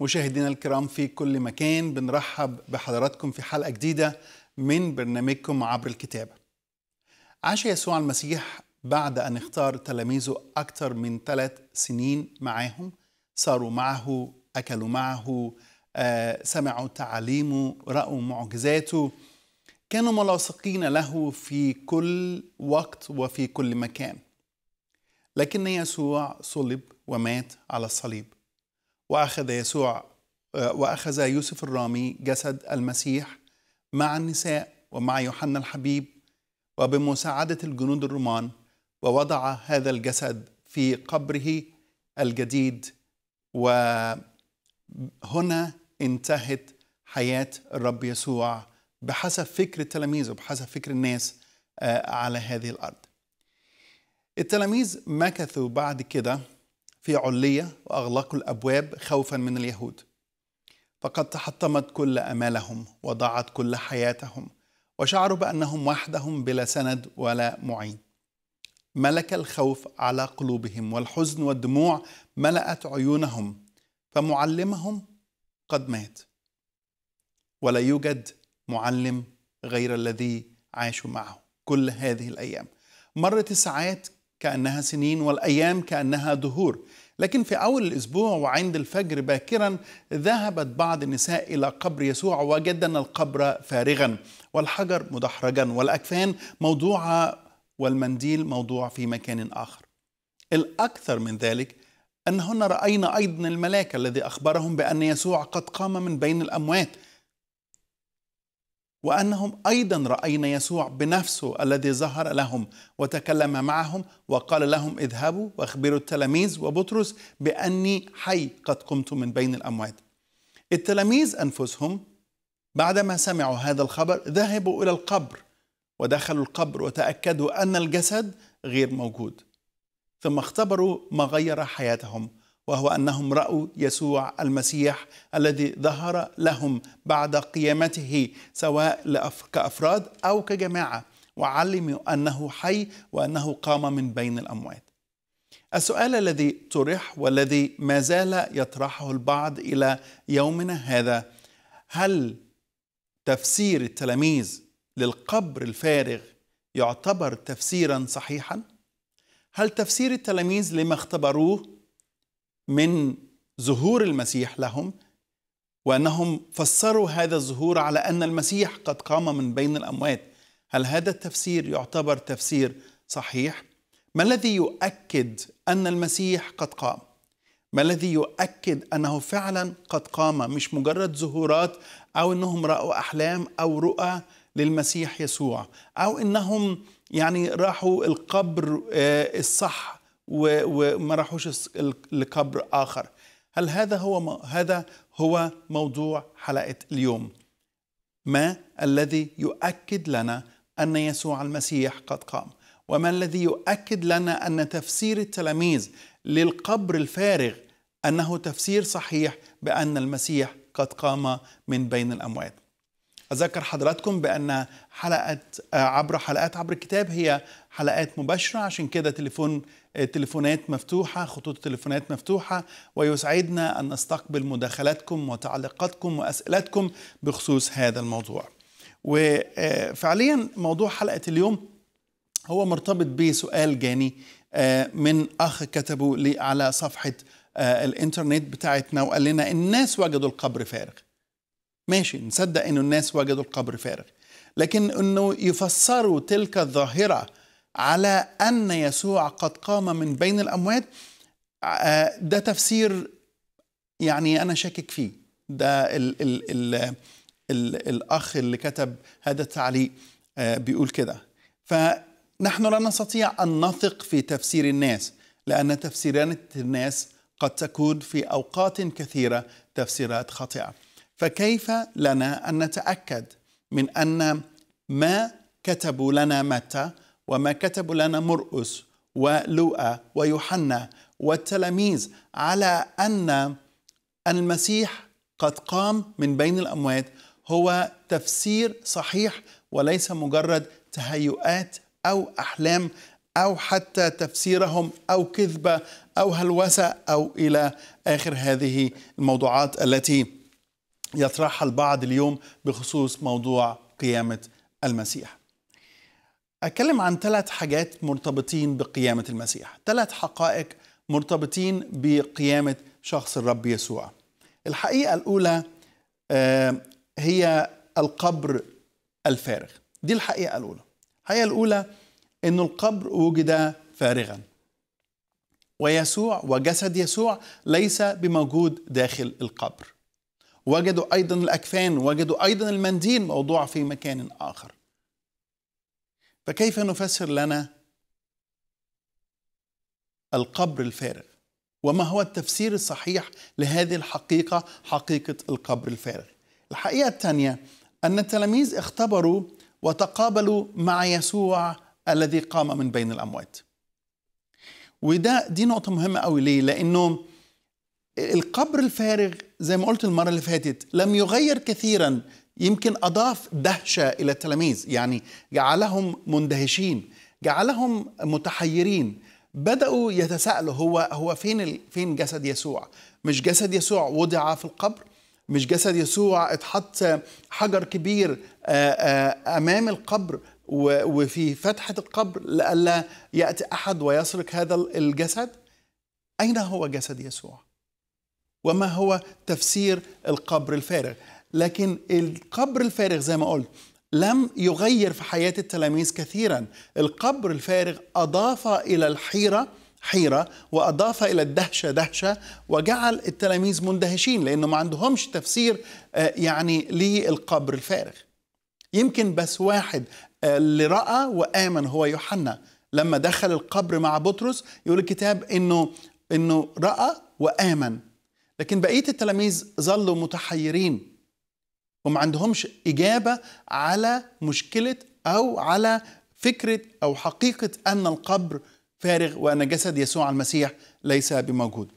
مشاهدينا الكرام في كل مكان بنرحب بحضراتكم في حلقة جديدة من برنامجكم عبر الكتابة عاش يسوع المسيح بعد أن اختار تلاميذه أكثر من ثلاث سنين معاهم صاروا معه أكلوا معه آه، سمعوا تعاليمه رأوا معجزاته كانوا ملاصقين له في كل وقت وفي كل مكان لكن يسوع صلب ومات على الصليب وأخذ يسوع وأخذ يوسف الرامي جسد المسيح مع النساء ومع يوحنا الحبيب وبمساعدة الجنود الرومان ووضع هذا الجسد في قبره الجديد وهنا انتهت حياة الرب يسوع بحسب فكر التلاميذ وبحسب فكر الناس آه، على هذه الأرض التلاميذ مكثوا بعد كده في علية وأغلقوا الأبواب خوفا من اليهود فقد تحطمت كل أمالهم وضاعت كل حياتهم وشعروا بأنهم وحدهم بلا سند ولا معين ملك الخوف على قلوبهم والحزن والدموع ملأت عيونهم فمعلمهم قد مات ولا يوجد معلم غير الذي عاشوا معه كل هذه الأيام مرت الساعات كأنها سنين والأيام كأنها دهور لكن في أول الأسبوع وعند الفجر باكرا ذهبت بعض النساء إلى قبر يسوع وجدن القبر فارغا والحجر مدحرجا والأكفان موضوعة والمنديل موضوع في مكان آخر الأكثر من ذلك أنهن رأينا أيضا الملاك الذي أخبرهم بأن يسوع قد قام من بين الأموات وانهم ايضا راينا يسوع بنفسه الذي ظهر لهم وتكلم معهم وقال لهم اذهبوا واخبروا التلاميذ وبطرس باني حي قد قمت من بين الاموات. التلاميذ انفسهم بعدما سمعوا هذا الخبر ذهبوا الى القبر ودخلوا القبر وتاكدوا ان الجسد غير موجود. ثم اختبروا ما غير حياتهم وهو انهم راوا يسوع المسيح الذي ظهر لهم بعد قيامته سواء كافراد او كجماعه وعلموا انه حي وانه قام من بين الاموات. السؤال الذي طرح والذي ما زال يطرحه البعض الى يومنا هذا هل تفسير التلاميذ للقبر الفارغ يعتبر تفسيرا صحيحا؟ هل تفسير التلاميذ لما اختبروه من ظهور المسيح لهم وانهم فسروا هذا الظهور على ان المسيح قد قام من بين الاموات هل هذا التفسير يعتبر تفسير صحيح ما الذي يؤكد ان المسيح قد قام ما الذي يؤكد انه فعلا قد قام مش مجرد ظهورات او انهم راوا احلام او رؤى للمسيح يسوع او انهم يعني راحوا القبر آه، الصح وما راحوش لقبر آخر هل هذا هو هذا هو موضوع حلقة اليوم ما الذي يؤكد لنا أن يسوع المسيح قد قام وما الذي يؤكد لنا أن تفسير التلاميذ للقبر الفارغ أنه تفسير صحيح بأن المسيح قد قام من بين الأموات أذكر حضراتكم بأن حلقة آه، عبر حلقات عبر الكتاب هي حلقات مباشرة عشان كده تليفون آه، تليفونات مفتوحة خطوط التليفونات مفتوحة ويسعدنا أن نستقبل مداخلاتكم وتعليقاتكم وأسئلتكم بخصوص هذا الموضوع وفعليا آه، موضوع حلقة اليوم هو مرتبط بسؤال جاني آه، من أخ كتبه لي على صفحة الانترنت بتاعتنا وقال لنا الناس وجدوا القبر فارغ ماشي نصدق انه الناس وجدوا القبر فارغ لكن انه يفسروا تلك الظاهره على ان يسوع قد قام من بين الاموات آه، ده تفسير يعني انا شاكك فيه ده الـ الـ الـ الـ الاخ اللي كتب هذا التعليق آه، بيقول كده فنحن لا نستطيع ان نثق في تفسير الناس لان تفسيرات الناس قد تكون في اوقات كثيره تفسيرات خاطئه فكيف لنا ان نتاكد من ان ما كتبوا لنا متى وما كتب لنا مرقس ولوقا ويوحنا والتلاميذ على أن المسيح قد قام من بين الأموات هو تفسير صحيح وليس مجرد تهيؤات أو أحلام أو حتى تفسيرهم أو كذبة أو هلوسة أو إلى آخر هذه الموضوعات التي يطرحها البعض اليوم بخصوص موضوع قيامة المسيح أتكلم عن ثلاث حاجات مرتبطين بقيامة المسيح ثلاث حقائق مرتبطين بقيامة شخص الرب يسوع الحقيقة الأولى آه، هي القبر الفارغ دي الحقيقة الأولى الحقيقة الأولى أن القبر وجد فارغا ويسوع وجسد يسوع ليس بموجود داخل القبر وجدوا أيضا الأكفان وجدوا أيضا المنديل موضوع في مكان آخر فكيف نفسر لنا القبر الفارغ وما هو التفسير الصحيح لهذه الحقيقه حقيقه القبر الفارغ الحقيقه الثانيه ان التلاميذ اختبروا وتقابلوا مع يسوع الذي قام من بين الاموات وده دي نقطه مهمه قوي ليه لانه القبر الفارغ زي ما قلت المره اللي فاتت لم يغير كثيرا يمكن أضاف دهشة إلى التلاميذ يعني جعلهم مندهشين جعلهم متحيرين بدأوا يتساءلوا هو هو فين ال... فين جسد يسوع؟ مش جسد يسوع وضع في القبر؟ مش جسد يسوع اتحط حجر كبير أمام القبر وفي فتحة القبر لئلا يأتي أحد ويسرق هذا الجسد؟ أين هو جسد يسوع؟ وما هو تفسير القبر الفارغ؟ لكن القبر الفارغ زي ما قلت لم يغير في حياة التلاميذ كثيرا القبر الفارغ أضاف إلى الحيرة حيرة وأضاف إلى الدهشة دهشة وجعل التلاميذ مندهشين لأنه ما عندهمش تفسير آه، يعني للقبر الفارغ يمكن بس واحد آه، اللي رأى وآمن هو يوحنا لما دخل القبر مع بطرس يقول الكتاب إنه إنه رأى وآمن لكن بقية التلاميذ ظلوا متحيرين وما عندهمش إجابة على مشكلة أو على فكرة أو حقيقة أن القبر فارغ وأن جسد يسوع المسيح ليس بموجود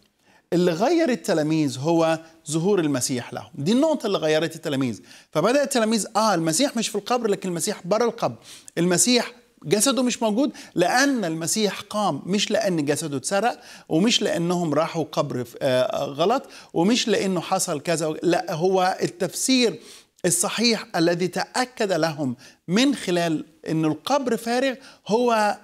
اللي غير التلاميذ هو ظهور المسيح لهم دي النقطة اللي غيرت التلاميذ فبدأ التلاميذ آه المسيح مش في القبر لكن المسيح بره القبر المسيح جسده مش موجود لأن المسيح قام مش لأن جسده اتسرق ومش لأنهم راحوا قبر آه، غلط ومش لأنه حصل كذا لا هو التفسير الصحيح الذي تأكد لهم من خلال أن القبر فارغ هو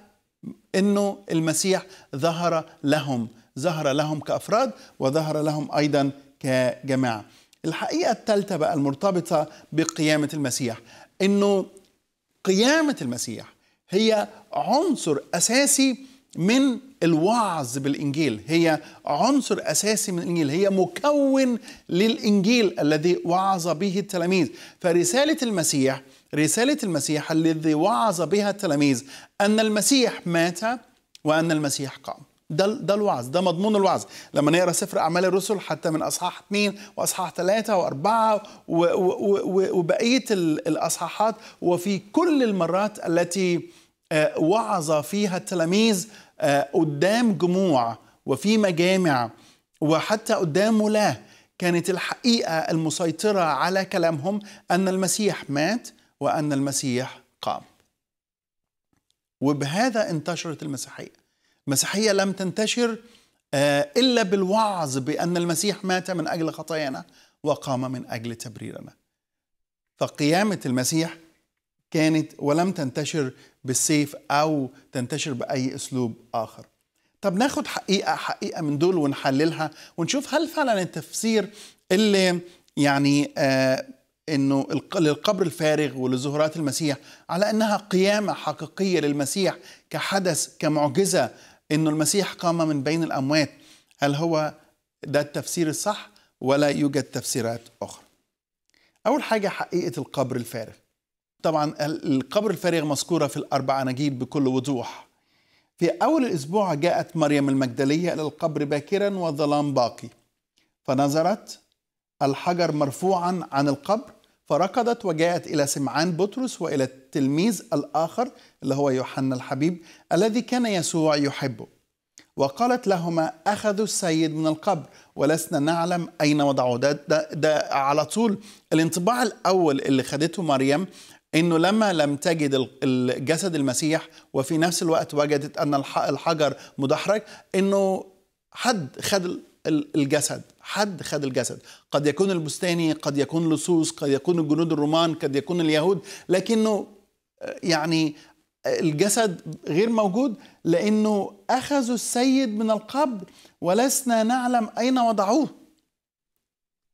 أنه المسيح ظهر لهم ظهر لهم كأفراد وظهر لهم أيضا كجماعة الحقيقة الثالثة بقى المرتبطة بقيامة المسيح أنه قيامة المسيح هي عنصر اساسي من الوعظ بالانجيل هي عنصر اساسي من الانجيل هي مكون للانجيل الذي وعظ به التلاميذ فرساله المسيح رساله المسيح الذي وعظ بها التلاميذ ان المسيح مات وان المسيح قام ده ده الوعظ ده مضمون الوعظ لما نقرا سفر اعمال الرسل حتى من اصحاح 2 واصحاح 3 واربعه وبقيه الاصحاحات وفي كل المرات التي آه، وعظ فيها التلاميذ آه، قدام جموع وفي مجامع وحتى قدام ملاه كانت الحقيقه المسيطره على كلامهم ان المسيح مات وان المسيح قام. وبهذا انتشرت المسيحيه. المسيحيه لم تنتشر آه، الا بالوعظ بان المسيح مات من اجل خطايانا وقام من اجل تبريرنا. فقيامه المسيح كانت ولم تنتشر بالسيف او تنتشر باي اسلوب اخر طب ناخد حقيقه حقيقه من دول ونحللها ونشوف هل فعلا التفسير اللي يعني آه انه للقبر الفارغ ولظهورات المسيح على انها قيامه حقيقيه للمسيح كحدث كمعجزه انه المسيح قام من بين الاموات هل هو ده التفسير الصح ولا يوجد تفسيرات اخرى اول حاجه حقيقه القبر الفارغ طبعا القبر الفارغ مذكورة في الأربع أناجيل بكل وضوح في أول الأسبوع جاءت مريم المجدلية إلى القبر باكرا والظلام باقي فنظرت الحجر مرفوعا عن القبر فركضت وجاءت إلى سمعان بطرس وإلى التلميذ الآخر اللي هو يوحنا الحبيب الذي كان يسوع يحبه وقالت لهما أخذوا السيد من القبر ولسنا نعلم أين وضعوه ده, ده, ده على طول الانطباع الأول اللي خدته مريم انه لما لم تجد جسد المسيح وفي نفس الوقت وجدت ان الحجر مدحرج انه حد خد الجسد حد خد الجسد قد يكون البستاني قد يكون لصوص قد يكون الجنود الرومان قد يكون اليهود لكنه يعني الجسد غير موجود لانه اخذوا السيد من القبر ولسنا نعلم اين وضعوه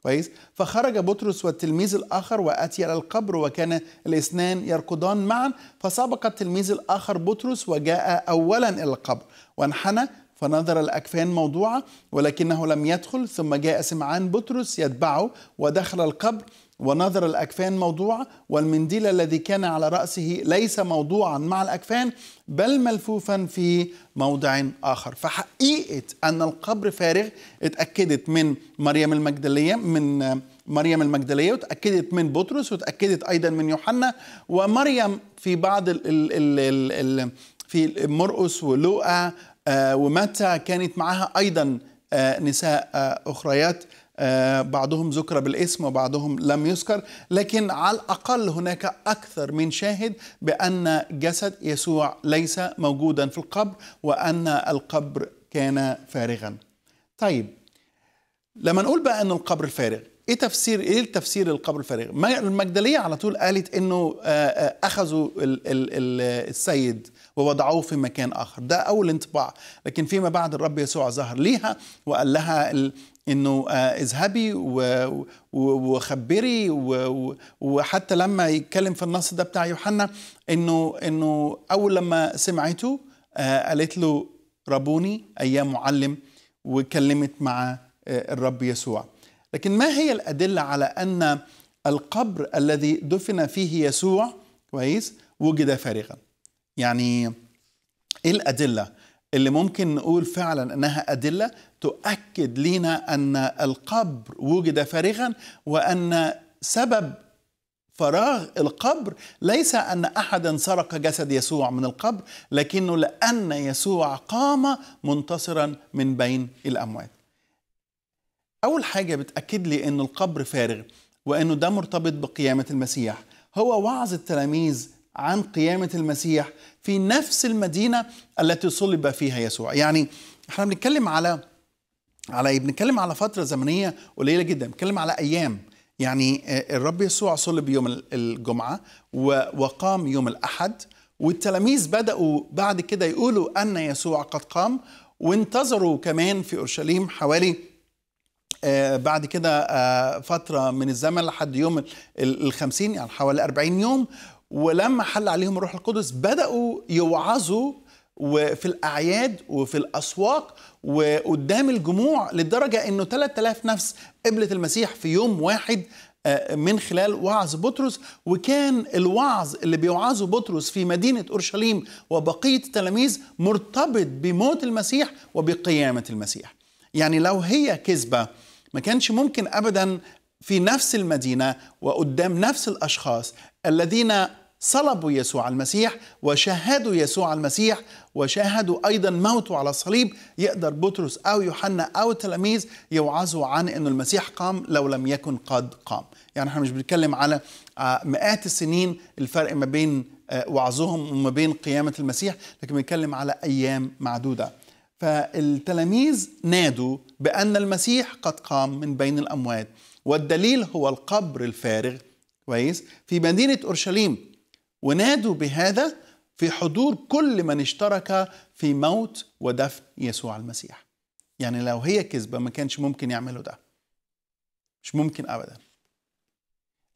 كويس فخرج بطرس والتلميذ الاخر واتي الى القبر وكان الاثنان يركضان معا فسبق التلميذ الاخر بطرس وجاء اولا الى القبر وانحنى فنظر الأكفان موضوعة ولكنه لم يدخل ثم جاء سمعان بطرس يتبعه ودخل القبر ونظر الأكفان موضوع والمنديل الذي كان على رأسه ليس موضوعا مع الأكفان بل ملفوفا في موضع آخر فحقيقة أن القبر فارغ اتأكدت من مريم المجدلية من مريم المجدلية وتأكدت من بطرس وتأكدت أيضا من يوحنا ومريم في بعض الـ الـ الـ الـ في مرقس ولوقا آه، ومتى كانت معها أيضا آه، نساء آه، أخريات آه، بعضهم ذكر بالاسم وبعضهم لم يذكر لكن على الأقل هناك أكثر من شاهد بأن جسد يسوع ليس موجودا في القبر وأن القبر كان فارغا طيب لما نقول بقى أن القبر فارغ ايه تفسير ايه التفسير للقبر الفارغ المجدليه على طول قالت انه آه، آه، اخذوا الـ الـ الـ السيد ووضعوه في مكان اخر ده اول انطباع لكن فيما بعد الرب يسوع ظهر ليها وقال لها انه آه، اذهبي وخبري وحتى لما يتكلم في النص ده بتاع يوحنا انه انه اول لما سمعته قالت له ربوني ايام معلم وكلمت مع الرب يسوع لكن ما هي الأدلة على أن القبر الذي دفن فيه يسوع كويس وجد فارغا يعني ايه الأدلة اللي ممكن نقول فعلا أنها أدلة تؤكد لنا أن القبر وجد فارغا وأن سبب فراغ القبر ليس ان احدا سرق جسد يسوع من القبر لكنه لان يسوع قام منتصرا من بين الاموات أول حاجة بتأكد لي أن القبر فارغ وأنه ده مرتبط بقيامة المسيح هو وعظ التلاميذ عن قيامة المسيح في نفس المدينة التي صلب فيها يسوع يعني احنا بنتكلم على على إيه؟ بنتكلم على فترة زمنية قليلة جدا بنتكلم على أيام يعني آه، الرب يسوع صلب يوم الجمعة وقام يوم الأحد والتلاميذ بدأوا بعد كده يقولوا أن يسوع قد قام وانتظروا كمان في أورشليم حوالي آه، بعد كده آه، فتره من الزمن لحد يوم الخمسين يعني حوالي 40 يوم ولما حل عليهم الروح القدس بداوا يوعظوا وفي الأعياد وفي الأسواق وقدام الجموع لدرجة أنه 3000 نفس قبلت المسيح في يوم واحد آه، من خلال وعظ بطرس وكان الوعظ اللي بيوعظه بطرس في مدينة أورشليم وبقية التلاميذ مرتبط بموت المسيح وبقيامة المسيح يعني لو هي كذبة ما كانش ممكن ابدا في نفس المدينه وقدام نفس الاشخاص الذين صلبوا يسوع المسيح وشاهدوا يسوع المسيح وشاهدوا ايضا موته على الصليب يقدر بطرس او يوحنا او التلاميذ يوعظوا عن انه المسيح قام لو لم يكن قد قام يعني احنا مش بنتكلم على آه، مئات السنين الفرق ما بين آه، وعظهم وما بين قيامه المسيح لكن بنتكلم على ايام معدوده فالتلاميذ نادوا بأن المسيح قد قام من بين الأموات والدليل هو القبر الفارغ كويس في مدينة أورشليم ونادوا بهذا في حضور كل من اشترك في موت ودفن يسوع المسيح يعني لو هي كذبة ما كانش ممكن يعملوا ده مش ممكن أبدا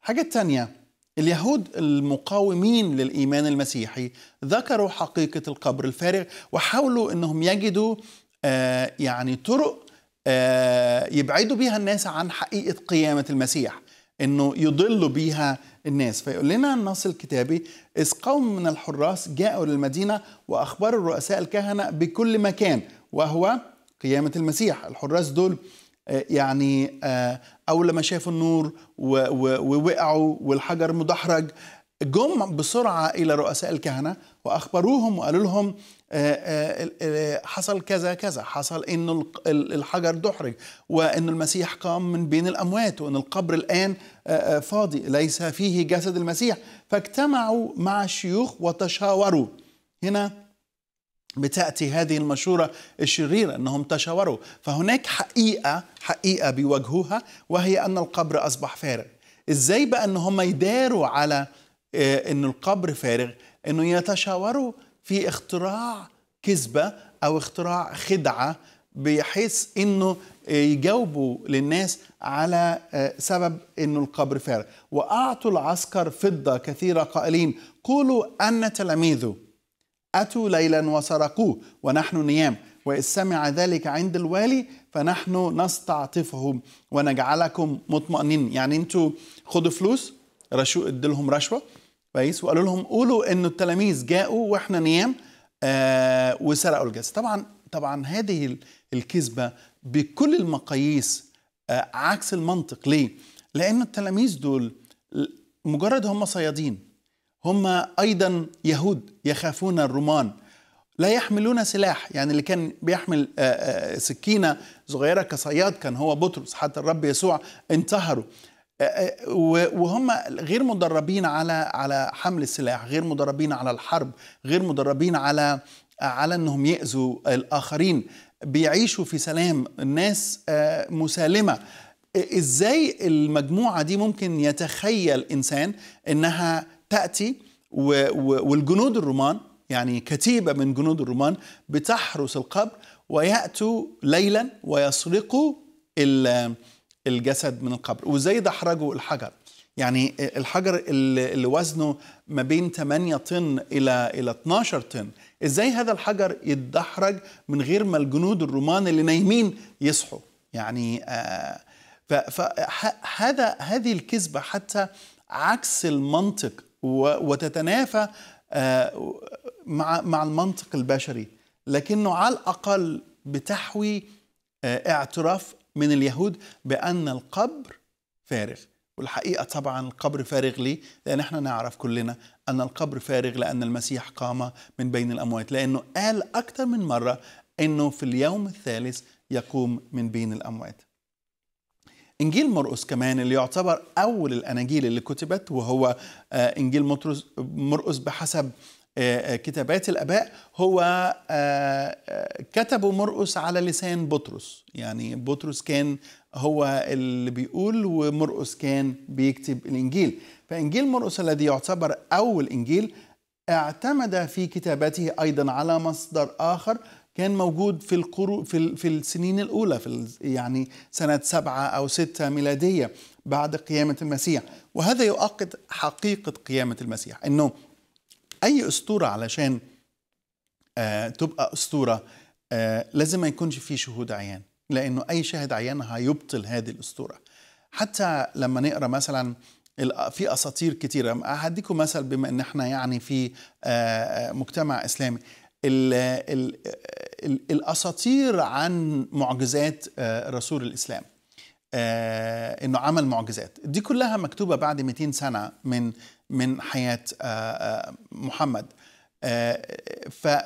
حاجة تانية اليهود المقاومين للايمان المسيحي ذكروا حقيقه القبر الفارغ وحاولوا انهم يجدوا آه يعني طرق آه يبعدوا بيها الناس عن حقيقه قيامه المسيح انه يضلوا بيها الناس فيقول لنا النص الكتابي اذ قوم من الحراس جاءوا للمدينه واخبروا رؤساء الكهنه بكل مكان وهو قيامه المسيح الحراس دول آه، يعني آه، اول لما شافوا النور ووقعوا والحجر مدحرج جم بسرعه الى رؤساء الكهنه واخبروهم وقالوا لهم آه، حصل كذا كذا حصل ان الحجر دحرج وان المسيح قام من بين الاموات وان القبر الان فاضي ليس فيه جسد المسيح فاجتمعوا مع الشيوخ وتشاوروا هنا بتأتي هذه المشورة الشريرة أنهم تشاوروا فهناك حقيقة حقيقة بيواجهوها وهي أن القبر أصبح فارغ إزاي بقى أن هم يداروا على آه، أن القبر فارغ أنه يتشاوروا في اختراع كذبة أو اختراع خدعة بحيث أنه آه، يجاوبوا للناس على آه، سبب أنه القبر فارغ وأعطوا العسكر فضة كثيرة قائلين قولوا أن تلاميذه أتوا ليلا وسرقوه ونحن نيام وإذ سمع ذلك عند الوالي فنحن نستعطفهم ونجعلكم مطمئنين يعني انتوا خدوا فلوس رشو لهم رشوة كويس وقالوا لهم قولوا ان التلاميذ جاءوا واحنا نيام آه وسرقوا الجسد طبعا طبعا هذه الكذبة بكل المقاييس آه عكس المنطق ليه؟ لأن التلاميذ دول مجرد هم صيادين هم ايضا يهود يخافون الرومان لا يحملون سلاح يعني اللي كان بيحمل آه، آه، سكينه صغيره كصياد كان هو بطرس حتى الرب يسوع انتهروا آه، وهم غير مدربين على على حمل السلاح غير مدربين على الحرب غير مدربين على على انهم ياذوا الاخرين بيعيشوا في سلام الناس مسالمه ازاي المجموعه دي ممكن يتخيل انسان انها تأتي والجنود الرومان يعني كتيبة من جنود الرومان بتحرس القبر ويأتوا ليلا ويسرقوا الجسد من القبر وزي دحرجوا الحجر يعني الحجر اللي وزنه ما بين 8 طن الى الى 12 طن ازاي هذا الحجر يتدحرج من غير ما الجنود الرومان اللي نايمين يصحوا يعني آه، فهذا هذه الكذبه حتى عكس المنطق وتتنافى آه، مع مع المنطق البشري لكنه على الاقل بتحوي آه، اعتراف من اليهود بان القبر فارغ والحقيقه طبعا القبر فارغ ليه؟ لان احنا نعرف كلنا ان القبر فارغ لان المسيح قام من بين الاموات لانه قال اكثر من مره انه في اليوم الثالث يقوم من بين الاموات انجيل مرقس كمان اللي يعتبر اول الاناجيل اللي كتبت وهو آه، انجيل مرقس بحسب آه، آه، كتابات الاباء هو كتبه مرقس على لسان بطرس يعني بطرس كان هو اللي بيقول ومرقس كان بيكتب الانجيل فانجيل مرقس الذي يعتبر اول انجيل اعتمد في كتابته ايضا على مصدر اخر كان موجود في القرو في, في السنين الاولى في يعني سنه سبعه او سته ميلاديه بعد قيامه المسيح وهذا يؤكد حقيقه قيامه المسيح انه اي اسطوره علشان آه تبقى اسطوره آه لازم ما يكونش في شهود عيان لانه اي شاهد عيان هيبطل هذه الاسطوره حتى لما نقرا مثلا في اساطير كثيره هديكم مثل بما ان احنا يعني في آه، آه، مجتمع اسلامي الـ الـ الـ الاساطير عن معجزات آه، رسول الاسلام آه، انه عمل معجزات دي كلها مكتوبه بعد 200 سنه من من حياه آه، محمد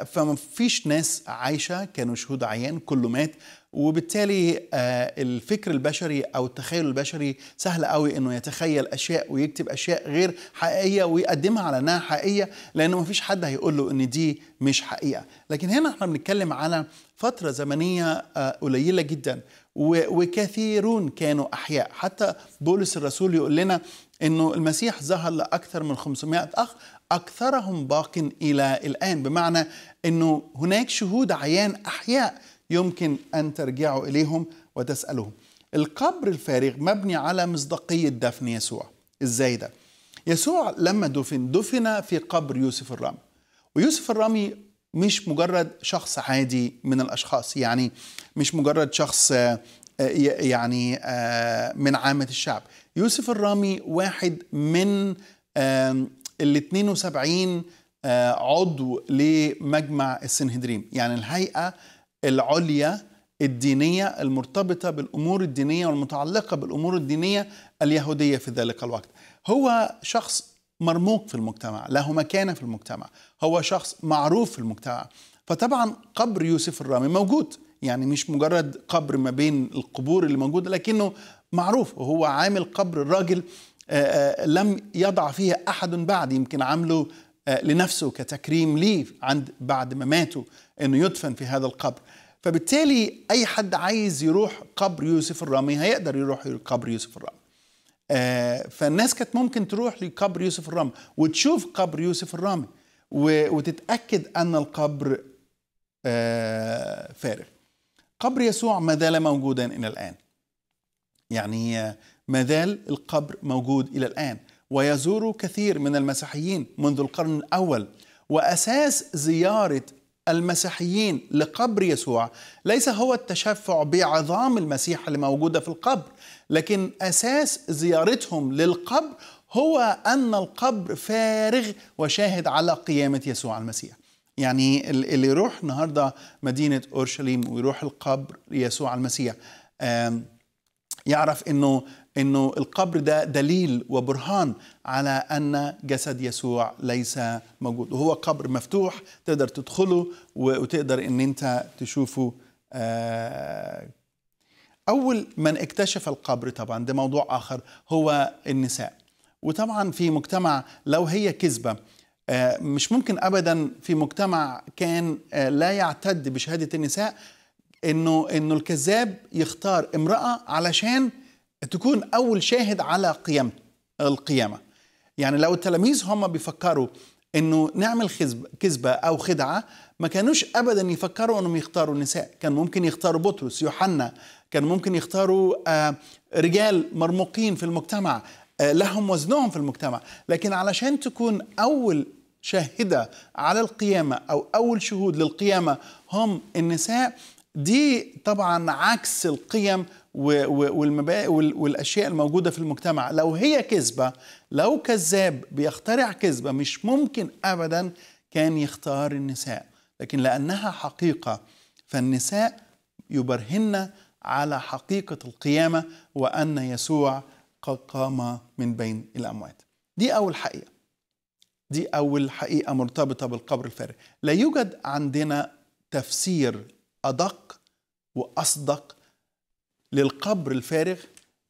فما فيش ناس عايشه كانوا شهود عيان كله مات وبالتالي آه، الفكر البشري او التخيل البشري سهل قوي انه يتخيل اشياء ويكتب اشياء غير حقيقيه ويقدمها على انها حقيقيه لانه ما فيش حد هيقول له ان دي مش حقيقه لكن هنا احنا بنتكلم على فتره زمنيه آه، قليله جدا وكثيرون كانوا احياء حتى بولس الرسول يقول لنا انه المسيح ظهر لاكثر من 500 اخ اكثرهم باق الى الان بمعنى انه هناك شهود عيان احياء يمكن أن ترجعوا إليهم وتسألهم القبر الفارغ مبني على مصداقية دفن يسوع إزاي ده؟ يسوع لما دفن دفن في قبر يوسف الرامي ويوسف الرامي مش مجرد شخص عادي من الأشخاص يعني مش مجرد شخص آه، يعني آه، من عامة الشعب يوسف الرامي واحد من ال 72 آه، عضو لمجمع السنهدريم يعني الهيئة العليا الدينية المرتبطة بالأمور الدينية والمتعلقة بالأمور الدينية اليهودية في ذلك الوقت هو شخص مرموق في المجتمع له مكانة في المجتمع هو شخص معروف في المجتمع فطبعا قبر يوسف الرامي موجود يعني مش مجرد قبر ما بين القبور اللي موجودة لكنه معروف وهو عامل قبر الراجل آه، آه، لم يضع فيه أحد بعد يمكن عامله آه، لنفسه كتكريم ليه عند بعد ما انه يدفن في هذا القبر فبالتالي اي حد عايز يروح قبر يوسف الرامي هيقدر يروح قبر يوسف الرامي آه، فالناس كانت ممكن تروح لقبر يوسف الرامي وتشوف قبر يوسف الرامي وتتاكد ان القبر آه، فارغ قبر يسوع ما زال موجودا الى الان يعني ما زال القبر موجود الى الان ويزور كثير من المسيحيين منذ القرن الاول واساس زياره المسيحيين لقبر يسوع ليس هو التشفع بعظام المسيح اللي موجوده في القبر لكن اساس زيارتهم للقبر هو ان القبر فارغ وشاهد على قيامه يسوع المسيح يعني اللي يروح النهارده مدينه اورشليم ويروح القبر يسوع المسيح يعرف انه انه القبر ده دليل وبرهان على ان جسد يسوع ليس موجود وهو قبر مفتوح تقدر تدخله وتقدر ان انت تشوفه آه، اول من اكتشف القبر طبعا ده موضوع اخر هو النساء وطبعا في مجتمع لو هي كذبه آه، مش ممكن ابدا في مجتمع كان آه، لا يعتد بشهاده النساء انه انه الكذاب يختار امراه علشان تكون أول شاهد على قيامة القيامة يعني لو التلاميذ هم بيفكروا انه نعمل كذبه او خدعه ما كانوش ابدا يفكروا انهم يختاروا النساء كان ممكن يختاروا بطرس يوحنا كان ممكن يختاروا آه، رجال مرموقين في المجتمع آه، لهم وزنهم في المجتمع لكن علشان تكون اول شاهده على القيامه او اول شهود للقيامه هم النساء دي طبعا عكس القيم والمبادئ والاشياء الموجوده في المجتمع لو هي كذبه لو كذاب بيخترع كذبه مش ممكن ابدا كان يختار النساء لكن لانها حقيقه فالنساء يبرهن على حقيقه القيامه وان يسوع قد قام من بين الاموات دي اول حقيقه دي اول حقيقه مرتبطه بالقبر الفارغ لا يوجد عندنا تفسير ادق واصدق للقبر الفارغ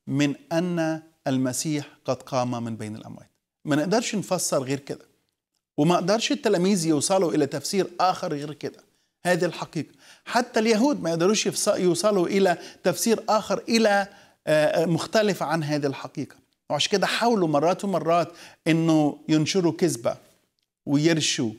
من أن المسيح قد قام من بين الأموات ما نقدرش نفسر غير كده وما قدرش التلاميذ يوصلوا إلى تفسير آخر غير كده هذه الحقيقة حتى اليهود ما يقدروش يوصلوا إلى تفسير آخر إلى آه، آه، مختلف عن هذه الحقيقة وعشان كده حاولوا مرات ومرات انه ينشروا كذبة ويرشوا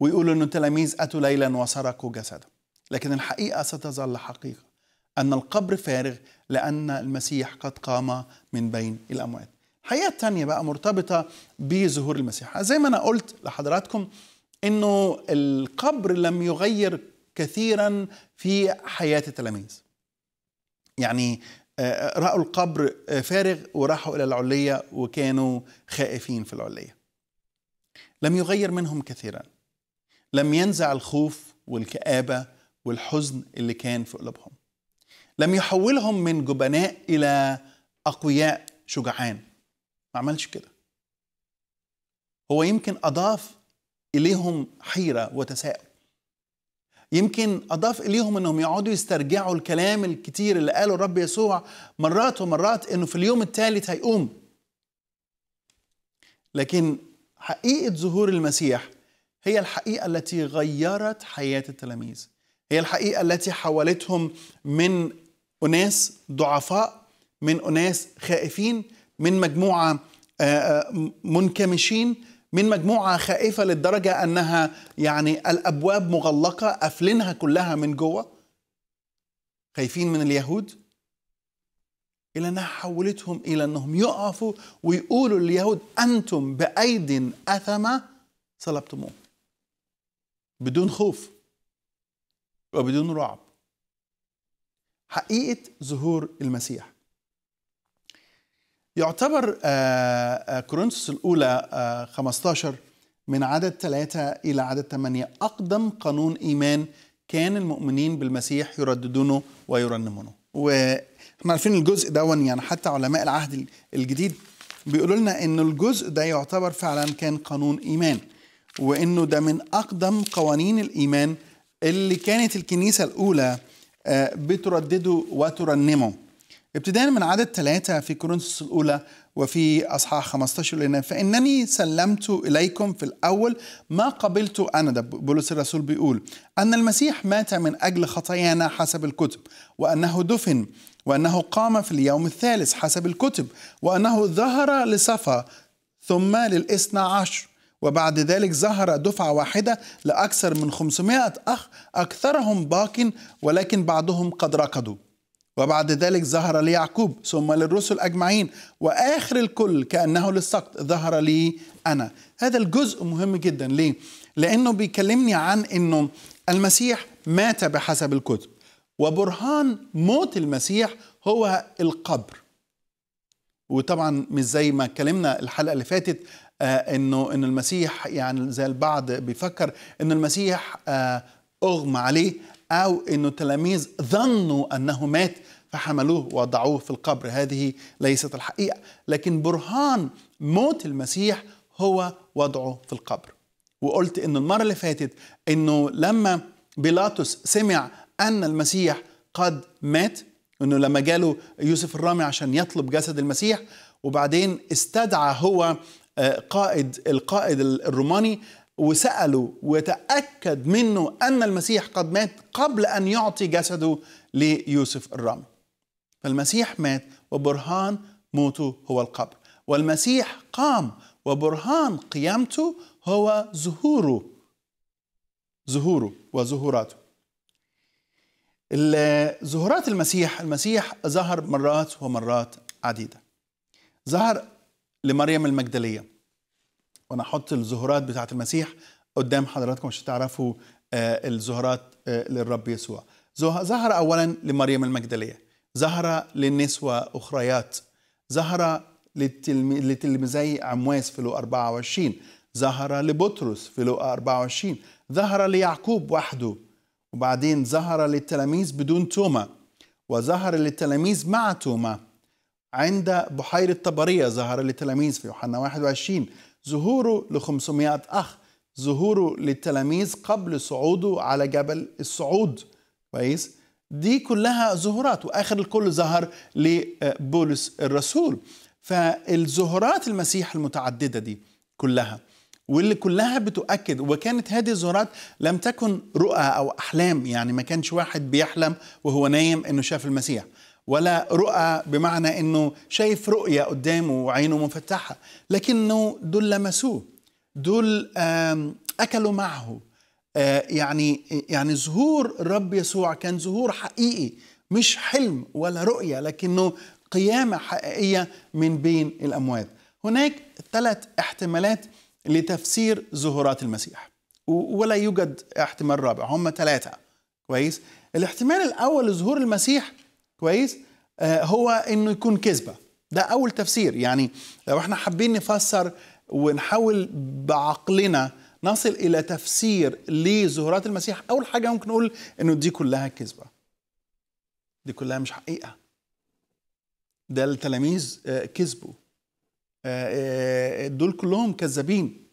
ويقولوا انه تلاميذ اتوا ليلا وسرقوا جسده لكن الحقيقة ستظل حقيقة أن القبر فارغ لأن المسيح قد قام من بين الأموات حياة تانية بقى مرتبطة بظهور المسيح زي ما أنا قلت لحضراتكم أنه القبر لم يغير كثيرا في حياة التلاميذ يعني آه، آه، رأوا القبر آه، فارغ وراحوا إلى العلية وكانوا خائفين في العلية لم يغير منهم كثيرا لم ينزع الخوف والكآبة والحزن اللي كان في قلوبهم لم يحولهم من جبناء إلى أقوياء شجعان ما عملش كده هو يمكن أضاف إليهم حيرة وتساؤل يمكن أضاف إليهم أنهم يقعدوا يسترجعوا الكلام الكتير اللي قاله الرب يسوع مرات ومرات أنه في اليوم الثالث هيقوم لكن حقيقة ظهور المسيح هي الحقيقة التي غيرت حياة التلاميذ هي الحقيقة التي حولتهم من أناس ضعفاء من أناس خائفين من مجموعة آه، آه، منكمشين من مجموعة خائفة للدرجة أنها يعني الأبواب مغلقة قافلينها كلها من جوه خايفين من اليهود إلى أنها حولتهم إلى أنهم يقفوا ويقولوا لليهود أنتم بأيد أثمة صلبتموه بدون خوف وبدون رعب حقيقه ظهور المسيح. يعتبر آه، آه، كورنثوس الاولى 15 آه، من عدد 3 الى عدد 8 اقدم قانون ايمان كان المؤمنين بالمسيح يرددونه ويرنمونه. واحنا عارفين الجزء دون يعني حتى علماء العهد الجديد بيقولوا لنا ان الجزء ده يعتبر فعلا كان قانون ايمان وانه ده من اقدم قوانين الايمان اللي كانت الكنيسه الاولى آه، بتردده وترنمه ابتداء من عدد ثلاثة في كورنثوس الأولى وفي أصحاح 15 لنا فإنني سلمت إليكم في الأول ما قبلت أنا ده بولس الرسول بيقول أن المسيح مات من أجل خطايانا حسب الكتب وأنه دفن وأنه قام في اليوم الثالث حسب الكتب وأنه ظهر لصفا ثم للإثنى عشر وبعد ذلك ظهر دفعة واحدة لأكثر من 500 أخ أكثرهم باق ولكن بعضهم قد ركضوا وبعد ذلك ظهر ليعقوب ثم للرسل أجمعين وآخر الكل كأنه للسقط ظهر لي أنا هذا الجزء مهم جدا ليه؟ لأنه بيكلمني عن أنه المسيح مات بحسب الكتب وبرهان موت المسيح هو القبر وطبعا مش زي ما اتكلمنا الحلقه اللي فاتت آه، انه ان المسيح يعني زي البعض بيفكر ان المسيح آه، اغمى عليه او انه التلاميذ ظنوا انه مات فحملوه ووضعوه في القبر هذه ليست الحقيقه لكن برهان موت المسيح هو وضعه في القبر وقلت انه المره اللي فاتت انه لما بيلاطس سمع ان المسيح قد مات انه لما جاله يوسف الرامي عشان يطلب جسد المسيح وبعدين استدعى هو آه، قائد القائد الروماني وسأله وتأكد منه أن المسيح قد مات قبل أن يعطي جسده ليوسف الرامي فالمسيح مات وبرهان موته هو القبر والمسيح قام وبرهان قيامته هو ظهوره ظهوره وظهوراته ظهورات المسيح المسيح ظهر مرات ومرات عديدة ظهر لمريم المجدليه وانا احط الزهورات بتاعه المسيح قدام حضراتكم عشان تعرفوا آه، الزهورات آه، للرب يسوع ظهر اولا لمريم المجدليه ظهر للنسوه اخريات ظهر لتلميذي عمواس في لوقا 24 ظهر لبطرس في لوقا 24 ظهر ليعقوب وحده وبعدين ظهر للتلاميذ بدون توما وظهر للتلاميذ مع توما عند بحيرة طبرية ظهر للتلاميذ في يوحنا 21 ظهوره ل 500 أخ ظهوره للتلاميذ قبل صعوده على جبل الصعود كويس دي كلها ظهورات واخر الكل ظهر لبولس الرسول فالظهورات المسيح المتعدده دي كلها واللي كلها بتؤكد وكانت هذه الظهورات لم تكن رؤى او احلام يعني ما كانش واحد بيحلم وهو نايم انه شاف المسيح ولا رؤى بمعنى انه شايف رؤيه قدامه وعينه مفتحه لكنه دول لمسوه دول اكلوا معه آه، يعني يعني ظهور الرب يسوع كان ظهور حقيقي مش حلم ولا رؤيه لكنه قيامه حقيقيه من بين الاموات هناك ثلاث احتمالات لتفسير ظهورات المسيح ولا يوجد احتمال رابع هم ثلاثه كويس الاحتمال الاول لظهور المسيح كويس آه، هو انه يكون كذبه ده اول تفسير يعني لو احنا حابين نفسر ونحاول بعقلنا نصل الى تفسير لظهورات المسيح اول حاجه ممكن نقول انه دي كلها كذبه دي كلها مش حقيقه ده التلاميذ آه، كذبوا آه، دول كلهم كذابين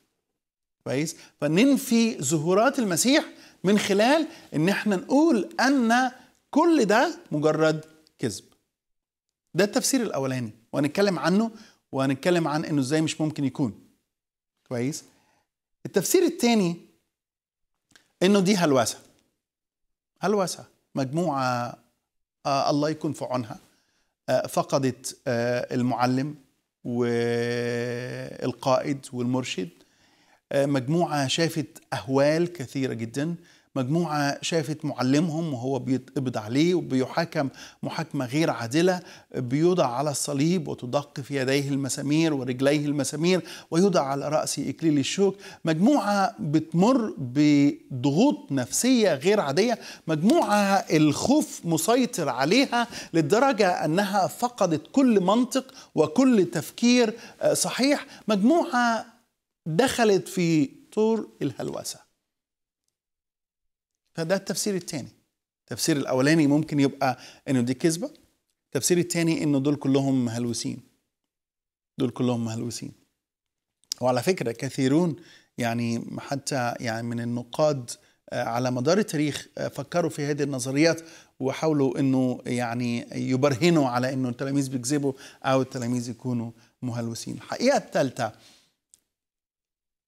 كويس فننفي ظهورات المسيح من خلال ان احنا نقول ان كل ده مجرد كذب ده التفسير الاولاني وهنتكلم عنه وهنتكلم عن انه ازاي مش ممكن يكون كويس التفسير الثاني انه دي هلوسه هلوسه مجموعه آه الله يكون في عونها آه فقدت آه المعلم والقائد والمرشد آه، مجموعه شافت اهوال كثيره جدا مجموعة شافت معلمهم وهو بيتقبض عليه وبيحاكم محاكمة غير عادلة بيوضع على الصليب وتدق في يديه المسامير ورجليه المسامير ويوضع على رأسه إكليل الشوك مجموعة بتمر بضغوط نفسية غير عادية مجموعة الخوف مسيطر عليها للدرجة أنها فقدت كل منطق وكل تفكير آه، صحيح مجموعة دخلت في طور الهلوسه فده التفسير الثاني التفسير الاولاني ممكن يبقى انه دي كذبه التفسير الثاني انه دول كلهم مهلوسين دول كلهم مهلوسين وعلى فكره كثيرون يعني حتى يعني من النقاد آه، على مدار التاريخ آه، فكروا في هذه النظريات وحاولوا انه يعني يبرهنوا على انه التلاميذ بيكذبوا او التلاميذ يكونوا مهلوسين. الحقيقه الثالثه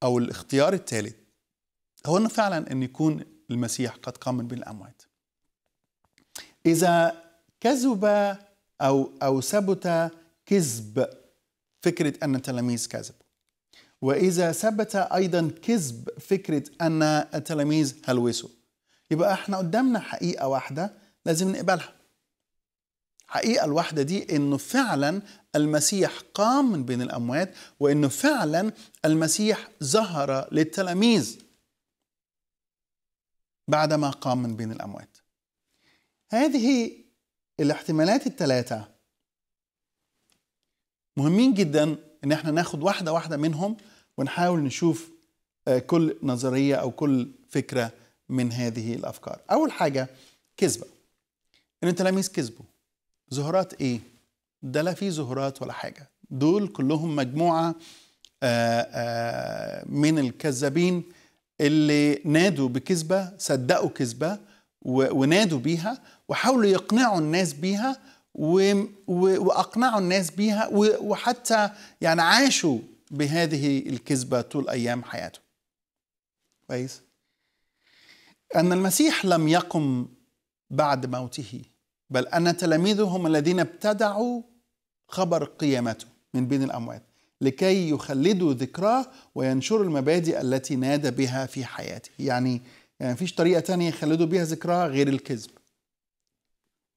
او الاختيار الثالث هو انه فعلا ان يكون المسيح قد قام من بين الأموات إذا كذب أو أو ثبت كذب فكرة أن التلاميذ كذبوا وإذا ثبت أيضا كذب فكرة أن التلاميذ هلوسوا يبقى احنا قدامنا حقيقة واحدة لازم نقبلها الحقيقة الواحدة دي إنه فعلا المسيح قام من بين الأموات وإنه فعلا المسيح ظهر للتلاميذ بعدما قام من بين الأموات هذه الاحتمالات الثلاثة مهمين جدا إن احنا ناخد واحدة واحدة منهم ونحاول نشوف آه، كل نظرية أو كل فكرة من هذه الأفكار أول حاجة كذبة إن التلاميذ كذبوا زهرات إيه؟ ده لا في زهرات ولا حاجة دول كلهم مجموعة آه، آه، من الكذابين اللي نادوا بكذبة صدقوا كذبة ونادوا بيها وحاولوا يقنعوا الناس بيها وأقنعوا الناس بيها وحتى يعني عاشوا بهذه الكذبة طول أيام حياتهم. كويس أن المسيح لم يقم بعد موته بل أن تلاميذه هم الذين ابتدعوا خبر قيامته من بين الأموات لكي يخلدوا ذكراه وينشروا المبادئ التي نادى بها في حياته يعني يعني فيش طريقة تانية يخلدوا بيها ذكراه غير الكذب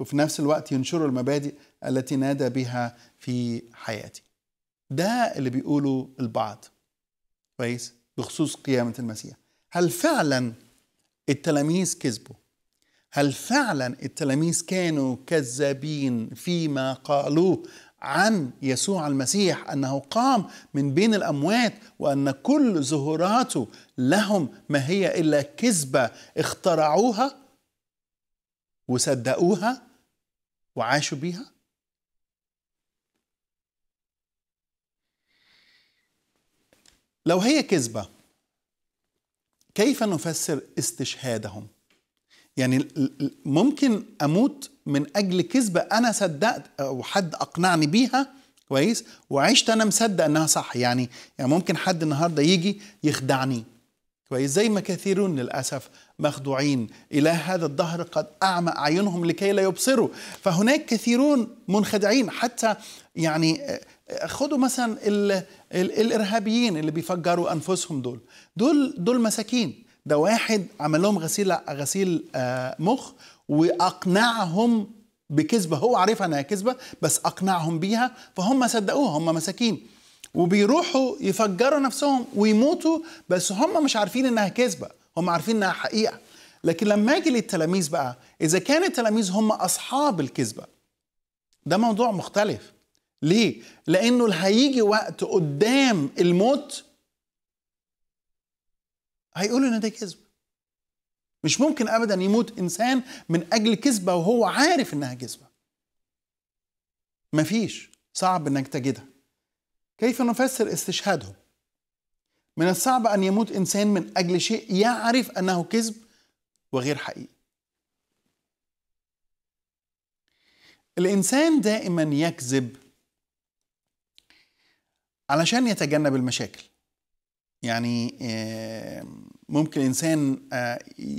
وفي نفس الوقت ينشروا المبادئ التي نادى بها في حياته ده اللي بيقوله البعض كويس بخصوص قيامة المسيح هل فعلا التلاميذ كذبوا هل فعلا التلاميذ كانوا كذابين فيما قالوه عن يسوع المسيح انه قام من بين الاموات وان كل ظهوراته لهم ما هي الا كذبه اخترعوها وصدقوها وعاشوا بيها لو هي كذبه كيف نفسر استشهادهم يعني ممكن اموت من اجل كذبه انا صدقت او حد اقنعني بيها كويس وعشت انا مصدق انها صح يعني يعني ممكن حد النهارده يجي يخدعني كويس زي ما كثيرون للاسف مخدوعين الى هذا الدهر قد اعمى اعينهم لكي لا يبصروا فهناك كثيرون منخدعين حتى يعني آه، خدوا مثلا الارهابيين اللي بيفجروا انفسهم دول دول دول مساكين ده واحد عمل لهم غسيل غسيل آه، مخ واقنعهم بكذبه هو عارفها انها كذبه بس اقنعهم بيها فهم صدقوها هم مساكين وبيروحوا يفجروا نفسهم ويموتوا بس هم مش عارفين انها كذبه هم عارفين انها حقيقه لكن لما اجي للتلاميذ بقى اذا كان التلاميذ هم اصحاب الكذبه ده موضوع مختلف ليه لانه هيجي وقت قدام الموت هيقولوا ان ده كذب مش ممكن ابدا يموت انسان من اجل كذبه وهو عارف انها كذبه مفيش صعب انك تجدها كيف نفسر استشهادهم من الصعب ان يموت انسان من اجل شيء يعرف انه كذب وغير حقيقي الانسان دائما يكذب علشان يتجنب المشاكل يعني ممكن الإنسان آه،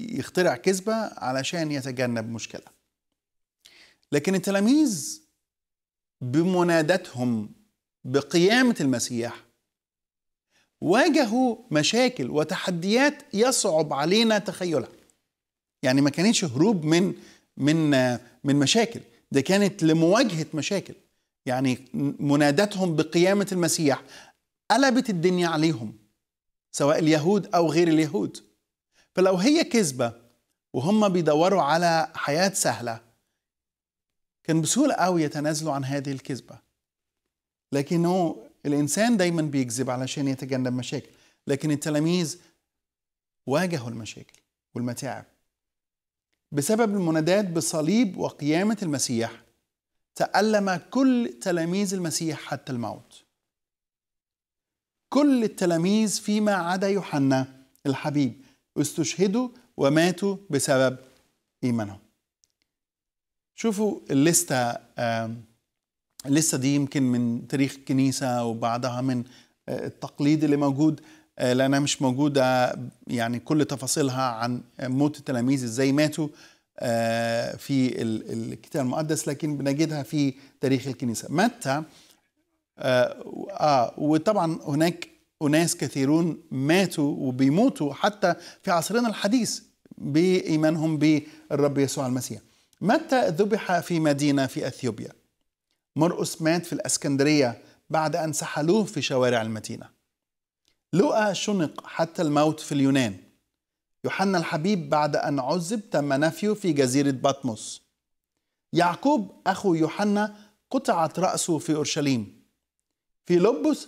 يخترع كذبة علشان يتجنب مشكلة لكن التلاميذ بمنادتهم بقيامة المسيح واجهوا مشاكل وتحديات يصعب علينا تخيلها يعني ما كانتش هروب من من آه، من مشاكل ده كانت لمواجهة مشاكل يعني منادتهم بقيامة المسيح قلبت الدنيا عليهم سواء اليهود أو غير اليهود فلو هي كذبة وهم بيدوروا على حياة سهلة كان بسهولة قوي يتنازلوا عن هذه الكذبة لكنه الإنسان دايما بيكذب علشان يتجنب مشاكل لكن التلاميذ واجهوا المشاكل والمتاعب بسبب المنادات بصليب وقيامة المسيح تألم كل تلاميذ المسيح حتى الموت كل التلاميذ فيما عدا يوحنا الحبيب استشهدوا وماتوا بسبب إيمانهم شوفوا الليستة الليستة دي يمكن من تاريخ الكنيسة وبعدها من آه، التقليد اللي موجود آه، لأنها مش موجودة يعني كل تفاصيلها عن موت التلاميذ إزاي ماتوا آه، في الكتاب المقدس لكن بنجدها في تاريخ الكنيسة متى آه،, آه وطبعا هناك أناس كثيرون ماتوا وبيموتوا حتى في عصرنا الحديث بإيمانهم بالرب يسوع المسيح متى ذبح في مدينة في أثيوبيا مرقس مات في الأسكندرية بعد أن سحلوه في شوارع المدينة لؤى شنق حتى الموت في اليونان يوحنا الحبيب بعد أن عذب تم نفيه في جزيرة بطمس يعقوب أخو يوحنا قطعت رأسه في أورشليم في لبس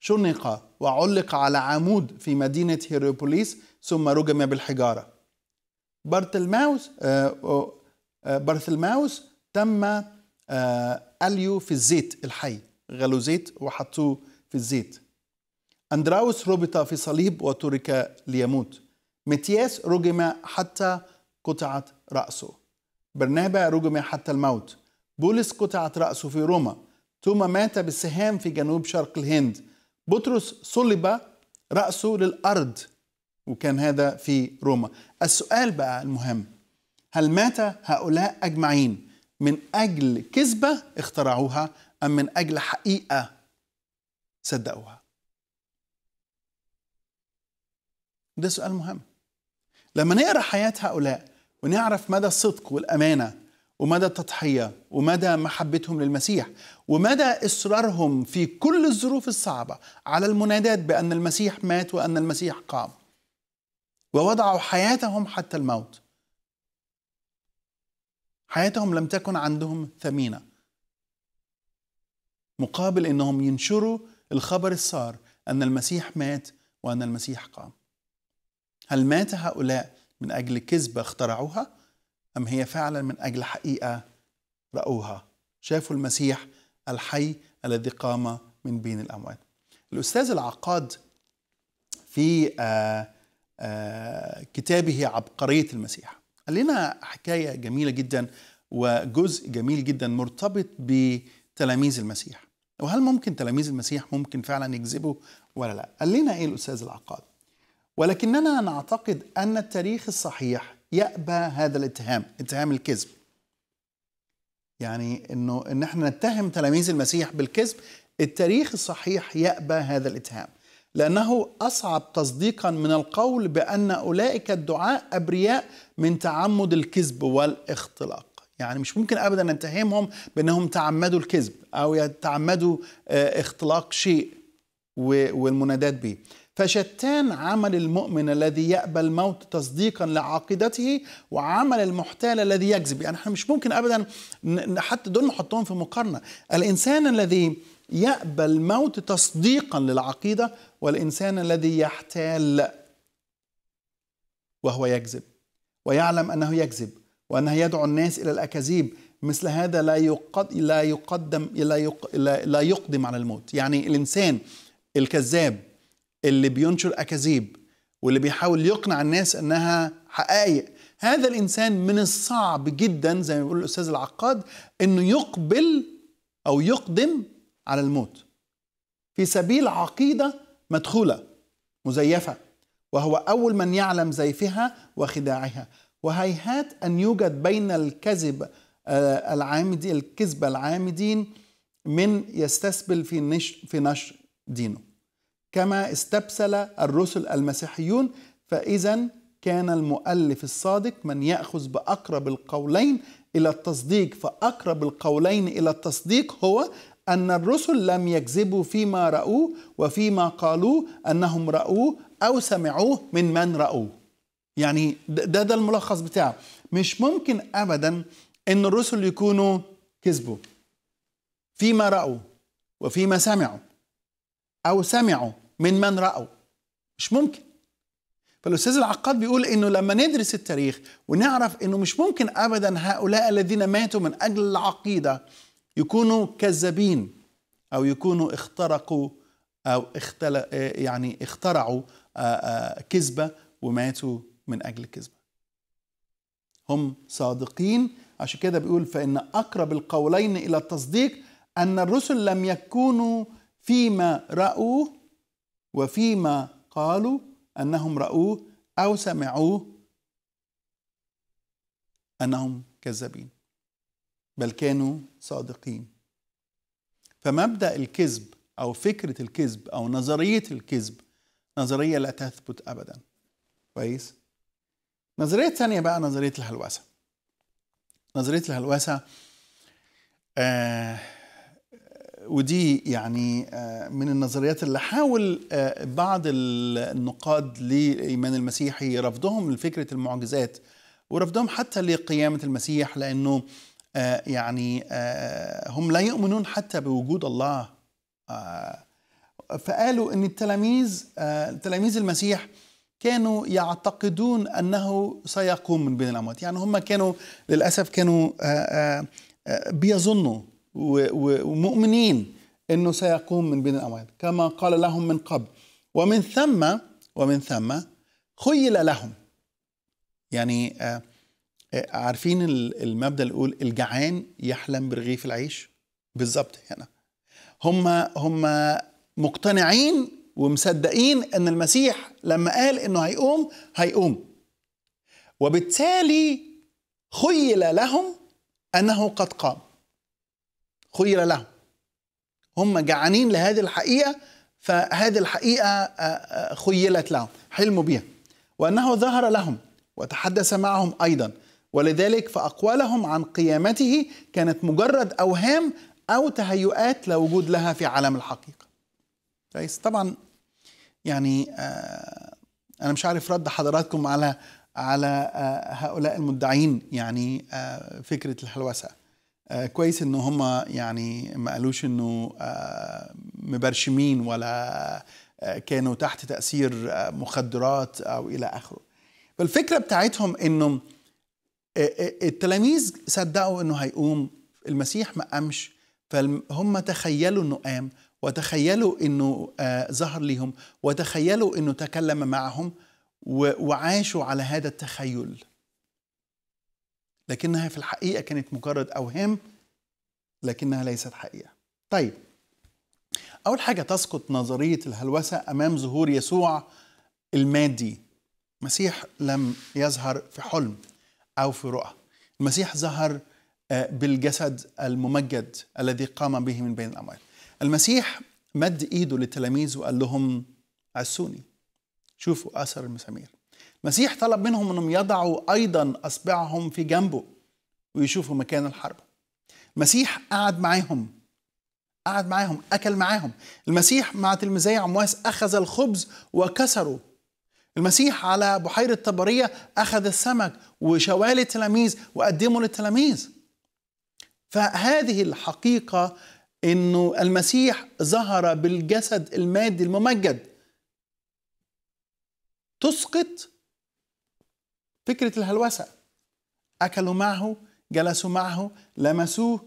شنق وعلق على عمود في مدينة هيروبوليس ثم رجم بالحجارة برتلماوس آه، آه، برثلماوس تم آه، أليو في الزيت الحي غلوا زيت وحطوه في الزيت أندراوس ربط في صليب وترك ليموت متياس رجم حتى قطعت رأسه برنابا رجم حتى الموت بولس قطعت رأسه في روما ثم مات بالسهام في جنوب شرق الهند بطرس صلب رأسه للأرض وكان هذا في روما السؤال بقى المهم هل مات هؤلاء أجمعين من أجل كذبة اخترعوها أم من أجل حقيقة صدقوها ده سؤال مهم لما نقرأ حياة هؤلاء ونعرف مدى الصدق والأمانة ومدى التضحية ومدى محبتهم للمسيح ومدى إصرارهم في كل الظروف الصعبة على المنادات بأن المسيح مات وأن المسيح قام ووضعوا حياتهم حتى الموت حياتهم لم تكن عندهم ثمينة مقابل أنهم ينشروا الخبر السار أن المسيح مات وأن المسيح قام هل مات هؤلاء من أجل كذبة اخترعوها؟ أم هي فعلا من أجل حقيقة رأوها شافوا المسيح الحي الذي قام من بين الأموات الأستاذ العقاد في آه، آه، كتابه عبقرية المسيح قال لنا حكاية جميلة جدا وجزء جميل جدا مرتبط بتلاميذ المسيح وهل ممكن تلاميذ المسيح ممكن فعلا يكذبوا ولا لا قال لنا ايه الاستاذ العقاد ولكننا نعتقد ان التاريخ الصحيح يأبى هذا الاتهام اتهام الكذب يعني انه ان احنا نتهم تلاميذ المسيح بالكذب التاريخ الصحيح يأبى هذا الاتهام لأنه أصعب تصديقا من القول بأن أولئك الدعاء أبرياء من تعمد الكذب والاختلاق يعني مش ممكن أبدا نتهمهم بأنهم تعمدوا الكذب أو يتعمدوا آه، اختلاق شيء والمنادات به فشتان عمل المؤمن الذي يأبى الموت تصديقا لعقيدته وعمل المحتال الذي يكذب يعني احنا مش ممكن ابدا حتى دول نحطهم في مقارنه الانسان الذي يأبى الموت تصديقا للعقيده والانسان الذي يحتال وهو يكذب ويعلم انه يكذب وانه يدعو الناس الى الاكاذيب مثل هذا لا يقد لا يقدم لا, لا يقدم على الموت يعني الانسان الكذاب اللي بينشر اكاذيب واللي بيحاول يقنع الناس انها حقائق هذا الانسان من الصعب جدا زي ما بيقول الاستاذ العقاد انه يقبل او يقدم على الموت في سبيل عقيده مدخوله مزيفه وهو اول من يعلم زيفها وخداعها وهيهات ان يوجد بين الكذب آه، العامدين الكذبه العامدين من يستسبل في نشر في نشر دينه كما استبسل الرسل المسيحيون فإذا كان المؤلف الصادق من يأخذ بأقرب القولين إلى التصديق فأقرب القولين إلى التصديق هو أن الرسل لم يكذبوا فيما رأوه وفيما قالوه أنهم رأوه أو سمعوه من من رأوه يعني ده ده الملخص بتاعه مش ممكن أبدا أن الرسل يكونوا كذبوا فيما رأوا وفيما سمعوا أو سمعوا من من رأوا مش ممكن فالاستاذ العقاد بيقول انه لما ندرس التاريخ ونعرف انه مش ممكن ابدا هؤلاء الذين ماتوا من اجل العقيده يكونوا كذابين او يكونوا اخترقوا او اختل يعني اخترعوا كذبه وماتوا من اجل كذبه. هم صادقين عشان كده بيقول فان اقرب القولين الى التصديق ان الرسل لم يكونوا فيما راوا وفيما قالوا انهم راوه او سمعوه انهم كذابين بل كانوا صادقين فمبدا الكذب او فكره الكذب او نظريه الكذب نظريه لا تثبت ابدا كويس نظريه ثانيه بقى نظريه الهلوسه نظريه الهلوسه آه ودي يعني آه، من النظريات اللي حاول آه، بعض النقاد لإيمان المسيحي رفضهم لفكرة المعجزات ورفضهم حتى لقيامة المسيح لأنه آه، يعني هم لا يؤمنون حتى بوجود الله فقالوا أن التلاميذ تلاميذ المسيح كانوا يعتقدون أنه سيقوم من بين الأموات يعني هم كانوا للأسف كانوا بيظنوا ومؤمنين انه سيقوم من بين الاموات كما قال لهم من قبل ومن ثم ومن ثم خيل لهم يعني آه، آه، عارفين المبدا اللي الجعان يحلم برغيف العيش بالظبط هنا هم هم مقتنعين ومصدقين ان المسيح لما قال انه هيقوم هيقوم وبالتالي خيل لهم انه قد قام خير لهم هم جعانين لهذه الحقيقة فهذه الحقيقة خيلت لهم حلموا بها وأنه ظهر لهم وتحدث معهم أيضا ولذلك فأقوالهم عن قيامته كانت مجرد أوهام أو تهيؤات لا وجود لها في عالم الحقيقة كويس طبعا يعني أنا مش عارف رد حضراتكم على على هؤلاء المدعين يعني فكرة الهلوسة آه، كويس ان هم يعني ما قالوش انه آه، مبرشمين ولا آه، كانوا تحت تاثير مخدرات او الى اخره فالفكره بتاعتهم انه التلاميذ صدقوا انه هيقوم المسيح ما قامش فهم تخيلوا انه قام وتخيلوا انه ظهر ليهم وتخيلوا انه تكلم معهم وعاشوا على هذا التخيل لكنها في الحقيقه كانت مجرد اوهام لكنها ليست حقيقه. طيب اول حاجه تسقط نظريه الهلوسه امام ظهور يسوع المادي. المسيح لم يظهر في حلم او في رؤى. المسيح ظهر آه، بالجسد الممجد الذي قام به من بين الاموات. المسيح مد ايده للتلاميذ وقال لهم عسوني شوفوا اثر المسامير المسيح طلب منهم انهم يضعوا ايضا اصبعهم في جنبه ويشوفوا مكان الحرب المسيح قعد معاهم قعد معاهم اكل معاهم المسيح مع تلميذي عمواس اخذ الخبز وكسره المسيح على بحيره طبريه اخذ السمك وشوال التلاميذ وقدمه للتلاميذ فهذه الحقيقه انه المسيح ظهر بالجسد المادي الممجد تسقط فكرة الهلوسة أكلوا معه جلسوا معه لمسوه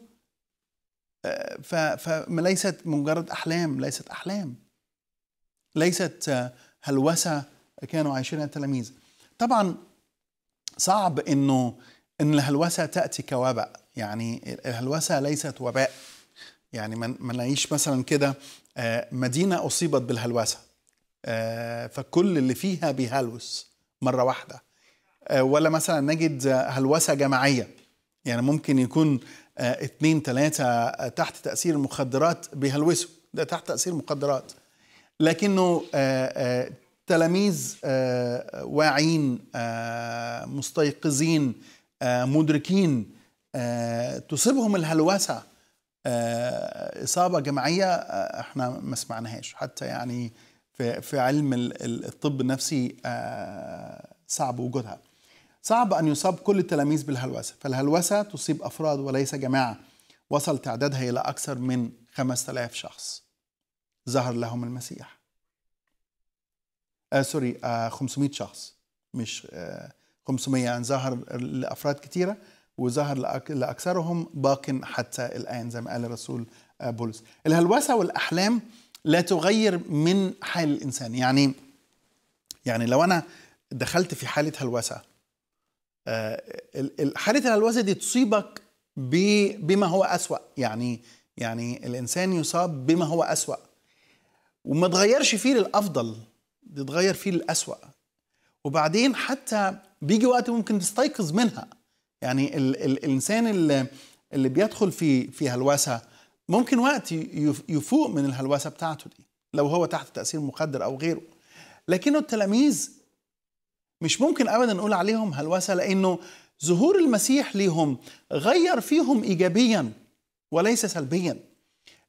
آه، فليست مجرد أحلام ليست أحلام ليست آه، هلوسة كانوا عايشينها التلاميذ طبعا صعب انه ان الهلوسه تاتي كوباء يعني الهلوسه ليست وباء يعني ما نعيش مثلا كده آه، مدينه اصيبت بالهلوسه فكل اللي فيها بيهلوس مره واحده آه، ولا مثلا نجد هلوسه جماعيه يعني ممكن يكون اثنين آه، ثلاثه آه، تحت تاثير المخدرات بيهلوسوا ده تحت تاثير مخدرات لكنه تلاميذ واعين مستيقظين مدركين تصيبهم الهلوسه اصابه جماعيه احنا ما سمعناهاش حتى يعني في علم الطب النفسي صعب وجودها صعب أن يصاب كل التلاميذ بالهلوسة فالهلوسة تصيب أفراد وليس جماعة وصل تعدادها إلى أكثر من 5000 شخص ظهر لهم المسيح آه سوري آه 500 شخص مش آه 500 يعني ظهر لأفراد كثيرة وظهر لأكثرهم باق حتى الآن زي ما قال الرسول آه بولس الهلوسة والأحلام لا تغير من حال الإنسان يعني يعني لو أنا دخلت في حالة هلوسة آه، حاله الهلوسة دي تصيبك بما هو اسوا يعني يعني الانسان يصاب بما هو اسوا وما تغيرش فيه للافضل تتغير فيه للاسوا وبعدين حتى بيجي وقت ممكن تستيقظ منها يعني ال ال الانسان اللي, اللي بيدخل في في هلوسه ممكن وقت يفوق من الهلوسه بتاعته دي لو هو تحت تاثير مخدر او غيره لكنه التلاميذ مش ممكن ابدا نقول عليهم هلوسه لانه ظهور المسيح ليهم غير فيهم ايجابيا وليس سلبيا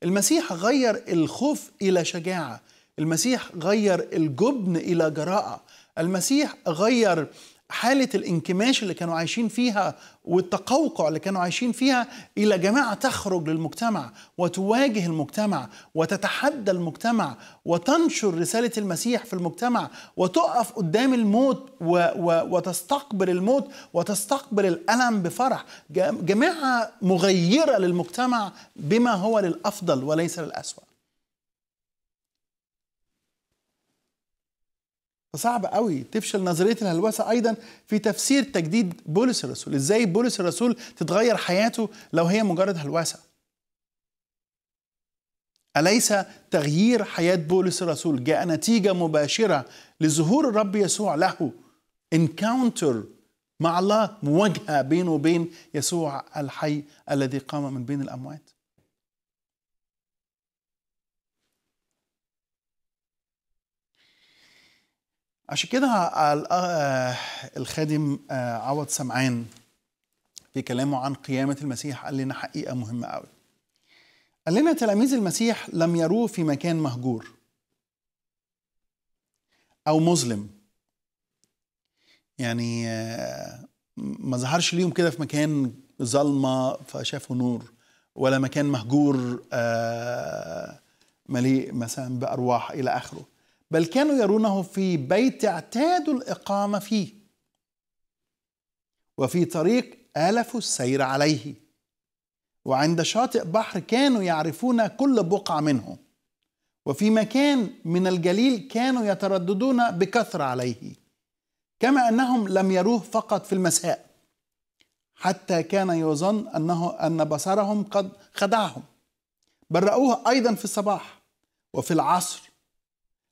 المسيح غير الخوف الى شجاعه المسيح غير الجبن الى جراءه المسيح غير حالة الانكماش اللي كانوا عايشين فيها والتقوقع اللي كانوا عايشين فيها إلى جماعة تخرج للمجتمع وتواجه المجتمع وتتحدى المجتمع وتنشر رسالة المسيح في المجتمع وتقف قدام الموت و و وتستقبل الموت وتستقبل الألم بفرح جماعة مغيرة للمجتمع بما هو للأفضل وليس للأسوأ فصعب قوي تفشل نظريه الهلوسه ايضا في تفسير تجديد بولس الرسول ازاي بولس الرسول تتغير حياته لو هي مجرد هلوسه أليس تغيير حياة بولس الرسول جاء نتيجة مباشرة لظهور الرب يسوع له انكاونتر مع الله مواجهة بينه وبين يسوع الحي الذي قام من بين الأموات عشان كده آه، آه، الخادم آه، عوض سمعان في كلامه عن قيامة المسيح قال لنا حقيقة مهمة قوي قال لنا تلاميذ المسيح لم يروه في مكان مهجور أو مظلم يعني ما ظهرش ليهم كده في مكان ظلمة فشافوا نور ولا مكان مهجور مليء مثلا بأرواح إلى آخره بل كانوا يرونه في بيت اعتادوا الإقامة فيه وفي طريق آلفوا السير عليه وعند شاطئ بحر كانوا يعرفون كل بقعة منه وفي مكان من الجليل كانوا يترددون بكثرة عليه كما أنهم لم يروه فقط في المساء حتى كان يظن أنه أن بصرهم قد خدعهم بل رأوه أيضا في الصباح وفي العصر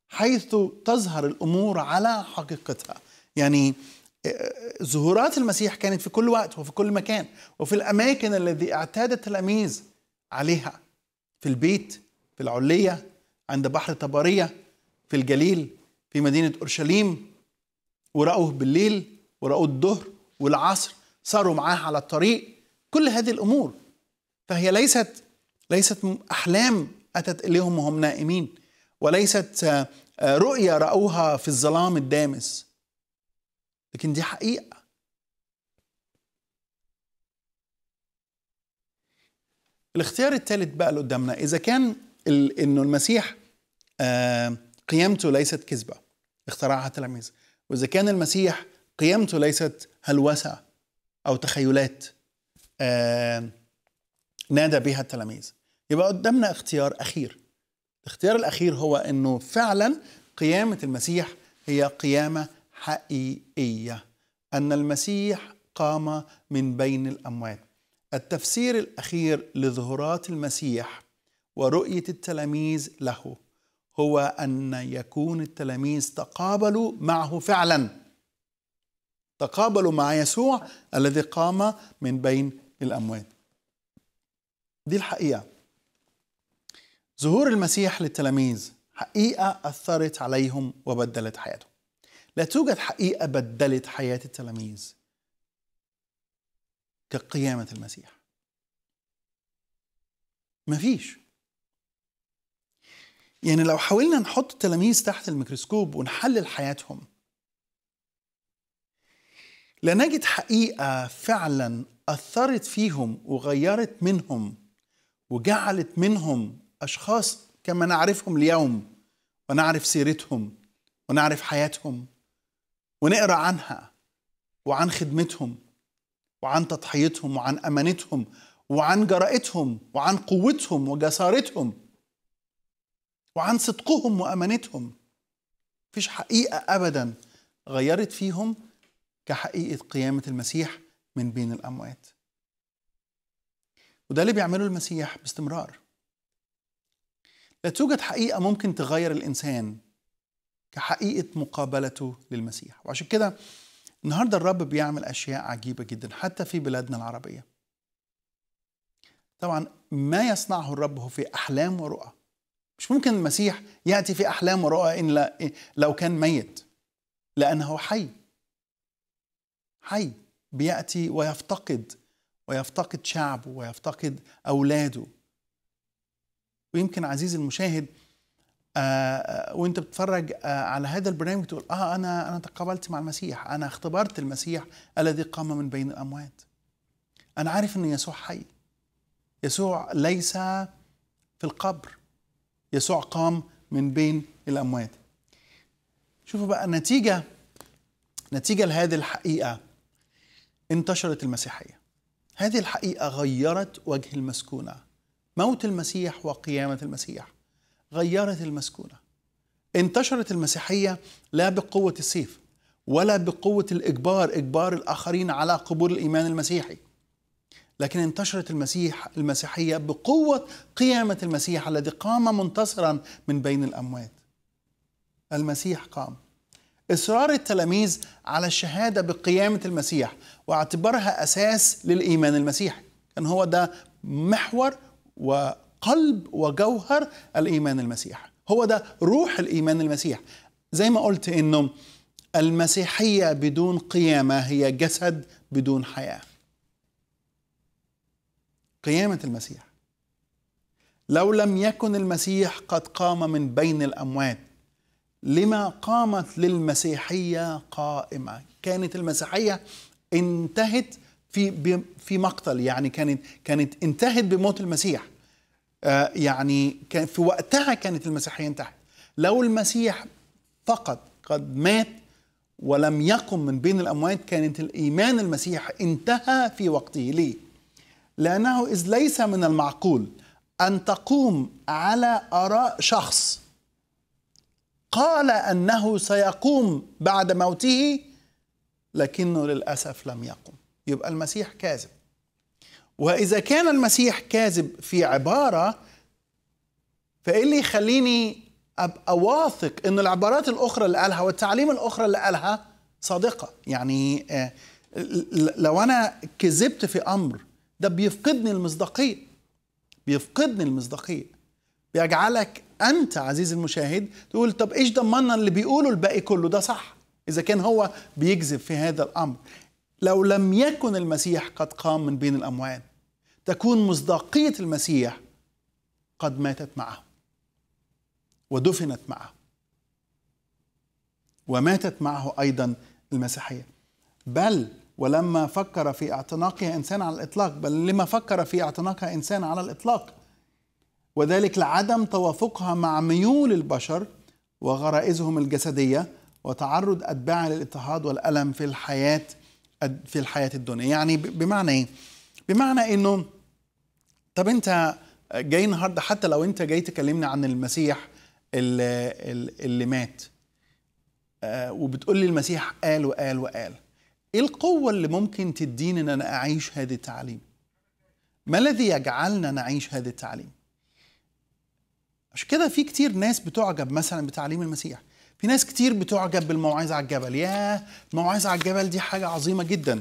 حيث تظهر الامور على حقيقتها يعني آه، ظهورات المسيح كانت في كل وقت وفي كل مكان وفي الاماكن الذي اعتاد التلاميذ عليها في البيت في العليه عند بحر طبريه في الجليل في مدينه اورشليم ورأوه بالليل ورأوه الظهر والعصر صاروا معاه على الطريق كل هذه الامور فهي ليست ليست احلام اتت اليهم وهم نائمين وليست آه، آه، رؤية رأوها في الظلام الدامس لكن دي حقيقة الاختيار الثالث بقى اللي قدامنا إذا كان إنه المسيح آه، قيامته ليست كذبة اخترعها تلاميذ وإذا كان المسيح قيامته ليست هلوسة أو تخيلات نادى بها التلاميذ يبقى قدامنا اختيار أخير الاختيار الأخير هو أنه فعلا قيامة المسيح هي قيامة حقيقية أن المسيح قام من بين الأموات التفسير الأخير لظهورات المسيح ورؤية التلاميذ له هو أن يكون التلاميذ تقابلوا معه فعلا تقابلوا مع يسوع الذي قام من بين الأموات دي الحقيقة ظهور المسيح للتلاميذ حقيقة أثرت عليهم وبدلت حياتهم لا توجد حقيقة بدلت حياة التلاميذ كقيامة المسيح مفيش يعني لو حاولنا نحط التلاميذ تحت الميكروسكوب ونحلل حياتهم لنجد حقيقة فعلا أثرت فيهم وغيرت منهم وجعلت منهم أشخاص كما نعرفهم اليوم ونعرف سيرتهم ونعرف حياتهم ونقرأ عنها وعن خدمتهم وعن تضحيتهم وعن أمانتهم وعن جرأتهم وعن قوتهم وجسارتهم وعن صدقهم وأمانتهم مفيش حقيقة أبدا غيرت فيهم كحقيقة قيامة المسيح من بين الأموات وده اللي بيعمله المسيح باستمرار لا توجد حقيقة ممكن تغير الإنسان كحقيقة مقابلته للمسيح وعشان كده النهاردة الرب بيعمل أشياء عجيبة جدا حتى في بلادنا العربية طبعا ما يصنعه الرب هو في أحلام ورؤى مش ممكن المسيح يأتي في أحلام ورؤى إن لا لو كان ميت لأنه حي حي بيأتي ويفتقد ويفتقد شعبه ويفتقد أولاده ويمكن عزيز المشاهد آه، آه، وانت بتتفرج آه، على هذا البرنامج تقول اه انا انا تقابلت مع المسيح انا اختبرت المسيح الذي قام من بين الاموات انا عارف ان يسوع حي يسوع ليس في القبر يسوع قام من بين الاموات شوفوا بقى نتيجه نتيجه لهذه الحقيقه انتشرت المسيحيه هذه الحقيقه غيرت وجه المسكونه موت المسيح وقيامة المسيح غيرت المسكونة انتشرت المسيحية لا بقوة السيف ولا بقوة الإجبار إجبار الآخرين على قبول الإيمان المسيحي لكن انتشرت المسيح المسيحية بقوة قيامة المسيح الذي قام منتصرا من بين الأموات المسيح قام إصرار التلاميذ على الشهادة بقيامة المسيح واعتبارها أساس للإيمان المسيحي كان هو ده محور وقلب وجوهر الايمان المسيح هو ده روح الايمان المسيح زي ما قلت انه المسيحيه بدون قيامه هي جسد بدون حياه قيامه المسيح لو لم يكن المسيح قد قام من بين الاموات لما قامت للمسيحيه قائمه كانت المسيحيه انتهت في في مقتل يعني كانت كانت انتهت بموت المسيح آه، يعني كان في وقتها كانت المسيحيه انتهت لو المسيح فقط قد مات ولم يقم من بين الاموات كانت الايمان المسيح انتهى في وقته ليه لانه اذ ليس من المعقول ان تقوم على اراء شخص قال انه سيقوم بعد موته لكنه للاسف لم يقم يبقى المسيح كاذب واذا كان المسيح كاذب في عباره فايه اللي يخليني ابقى واثق ان العبارات الاخرى اللي قالها والتعليم الاخرى اللي قالها صادقه يعني آه، لو انا كذبت في امر ده بيفقدني المصداقيه بيفقدني المصداقيه بيجعلك انت عزيزي المشاهد تقول طب ايش ضمننا اللي بيقوله الباقي كله ده صح اذا كان هو بيكذب في هذا الامر لو لم يكن المسيح قد قام من بين الأموات تكون مصداقية المسيح قد ماتت معه ودفنت معه وماتت معه أيضا المسيحية بل ولما فكر في اعتناقها إنسان على الإطلاق بل لما فكر في اعتناقها إنسان على الإطلاق وذلك لعدم توافقها مع ميول البشر وغرائزهم الجسدية وتعرض أتباعها للاضطهاد والألم في الحياة في الحياة الدنيا يعني بمعنى إيه؟ بمعنى إنه طب أنت جاي النهاردة حتى لو أنت جاي تكلمني عن المسيح اللي, اللي مات آه، وبتقول لي المسيح قال وقال وقال ايه القوة اللي ممكن تديني ان انا اعيش هذا التعليم؟ ما الذي يجعلنا نعيش هذا التعليم؟ عشان كده في كتير ناس بتعجب مثلا بتعليم المسيح في ناس كتير بتعجب بالموعظة على الجبل يا الموعظة على الجبل دي حاجة عظيمة جدا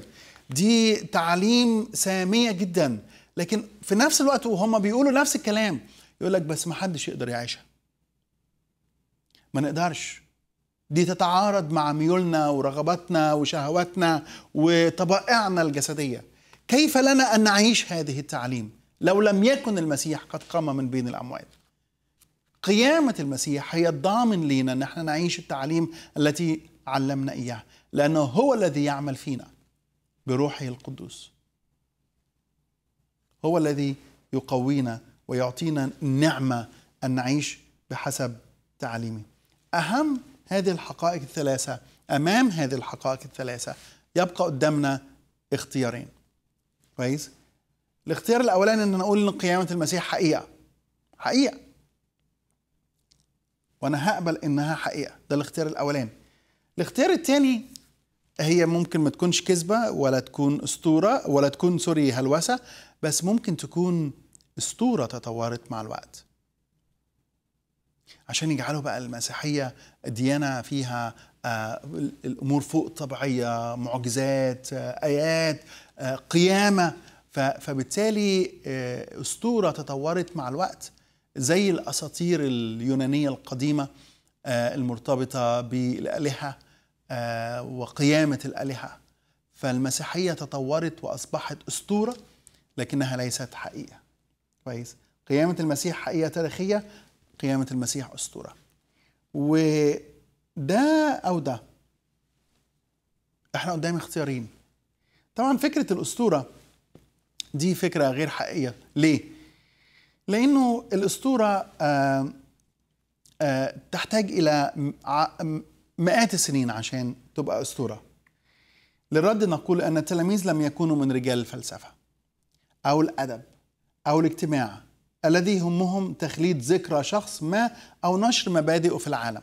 دي تعاليم سامية جدا لكن في نفس الوقت وهم بيقولوا نفس الكلام يقول لك بس ما حدش يقدر يعيشها ما نقدرش دي تتعارض مع ميولنا ورغباتنا وشهواتنا وطبائعنا الجسدية كيف لنا أن نعيش هذه التعليم لو لم يكن المسيح قد قام من بين الأموات قيامة المسيح هي الضامن لينا أن احنا نعيش التعليم التي علمنا إياها لأنه هو الذي يعمل فينا بروحه القدوس هو الذي يقوينا ويعطينا النعمة أن نعيش بحسب تعليمه أهم هذه الحقائق الثلاثة أمام هذه الحقائق الثلاثة يبقى قدامنا اختيارين كويس الاختيار الأولاني أن نقول أن قيامة المسيح حقيقة حقيقة وانا هقبل انها حقيقه ده الاختيار الاولاني الاختيار الثاني هي ممكن ما تكونش كذبه ولا تكون اسطوره ولا تكون سوري هلوسه بس ممكن تكون اسطوره تطورت مع الوقت عشان يجعلوا بقى المسيحيه ديانه فيها آه، الامور فوق طبيعيه معجزات آه، ايات آه، قيامه فبالتالي اسطوره تطورت مع الوقت زي الاساطير اليونانيه القديمه آه، المرتبطه بالالهه آه، وقيامه الالهه فالمسيحيه تطورت واصبحت اسطوره لكنها ليست حقيقه كويس قيامه المسيح حقيقه تاريخيه قيامه المسيح اسطوره وده او ده احنا قدام اختيارين طبعا فكره الاسطوره دي فكره غير حقيقيه ليه لانه الاسطوره آه، آه، تحتاج الى مئات السنين عشان تبقى اسطوره للرد نقول ان التلاميذ لم يكونوا من رجال الفلسفه او الادب او الاجتماع الذي همهم تخليد ذكرى شخص ما او نشر مبادئه في العالم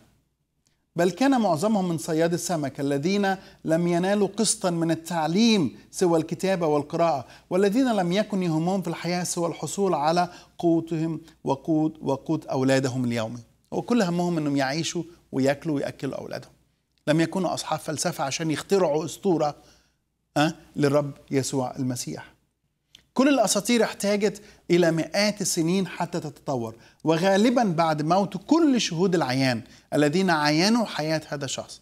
بل كان معظمهم من صياد السمك الذين لم ينالوا قسطا من التعليم سوى الكتابه والقراءه والذين لم يكن يهمهم في الحياه سوى الحصول على قوتهم وقوت وقوت اولادهم اليومي وكل همهم انهم يعيشوا وياكلوا وياكلوا اولادهم لم يكونوا اصحاب فلسفه عشان يخترعوا اسطوره أه؟ للرب يسوع المسيح كل الاساطير احتاجت إلى مئات السنين حتى تتطور وغالبا بعد موت كل شهود العيان الذين عينوا حياة هذا الشخص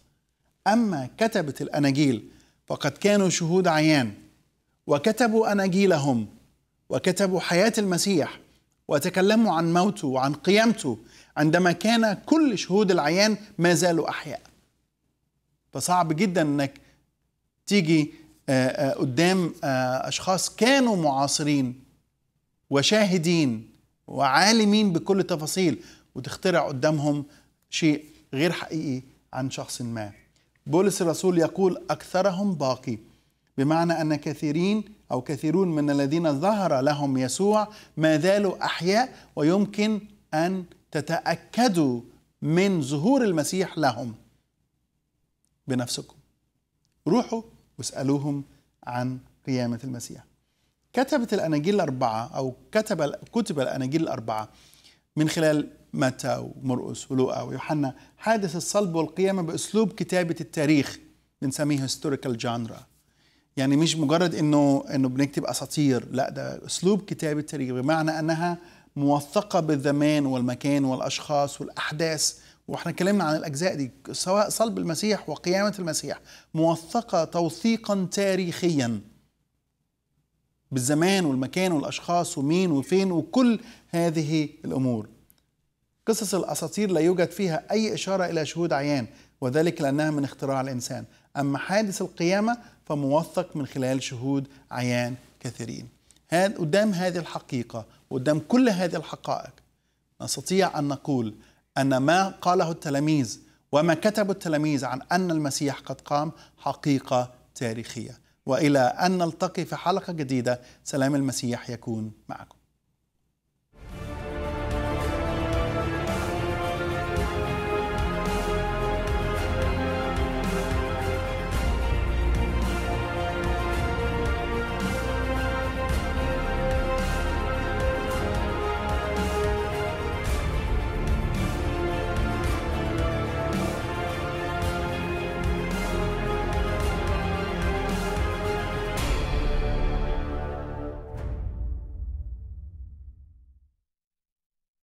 أما كتبة الأناجيل فقد كانوا شهود عيان وكتبوا أناجيلهم وكتبوا حياة المسيح وتكلموا عن موته وعن قيامته عندما كان كل شهود العيان ما زالوا أحياء فصعب جدا أنك تيجي آه، آه، قدام آه، أشخاص كانوا معاصرين وشاهدين وعالمين بكل تفاصيل وتخترع قدامهم شيء غير حقيقي عن شخص ما بولس الرسول يقول أكثرهم باقي بمعنى أن كثيرين أو كثيرون من الذين ظهر لهم يسوع ما زالوا أحياء ويمكن أن تتأكدوا من ظهور المسيح لهم بنفسكم روحوا واسألوهم عن قيامة المسيح كتبت الأناجيل الأربعة أو كتب كتب الأناجيل الأربعة من خلال متى ومرقس ولوقا ويوحنا حادث الصلب والقيامة بأسلوب كتابة التاريخ بنسميه هيستوريكال جانرا يعني مش مجرد انه انه بنكتب اساطير لا ده اسلوب كتابه التاريخ بمعنى انها موثقه بالزمان والمكان والاشخاص والاحداث واحنا اتكلمنا عن الاجزاء دي سواء صلب المسيح وقيامه المسيح موثقه توثيقا تاريخيا بالزمان والمكان والاشخاص ومين وفين وكل هذه الامور. قصص الاساطير لا يوجد فيها اي اشاره الى شهود عيان وذلك لانها من اختراع الانسان، اما حادث القيامه فموثق من خلال شهود عيان كثيرين. هاد قدام هذه الحقيقه وقدام كل هذه الحقائق نستطيع ان نقول ان ما قاله التلاميذ وما كتب التلاميذ عن ان المسيح قد قام حقيقه تاريخيه. والى ان نلتقي في حلقه جديده سلام المسيح يكون معكم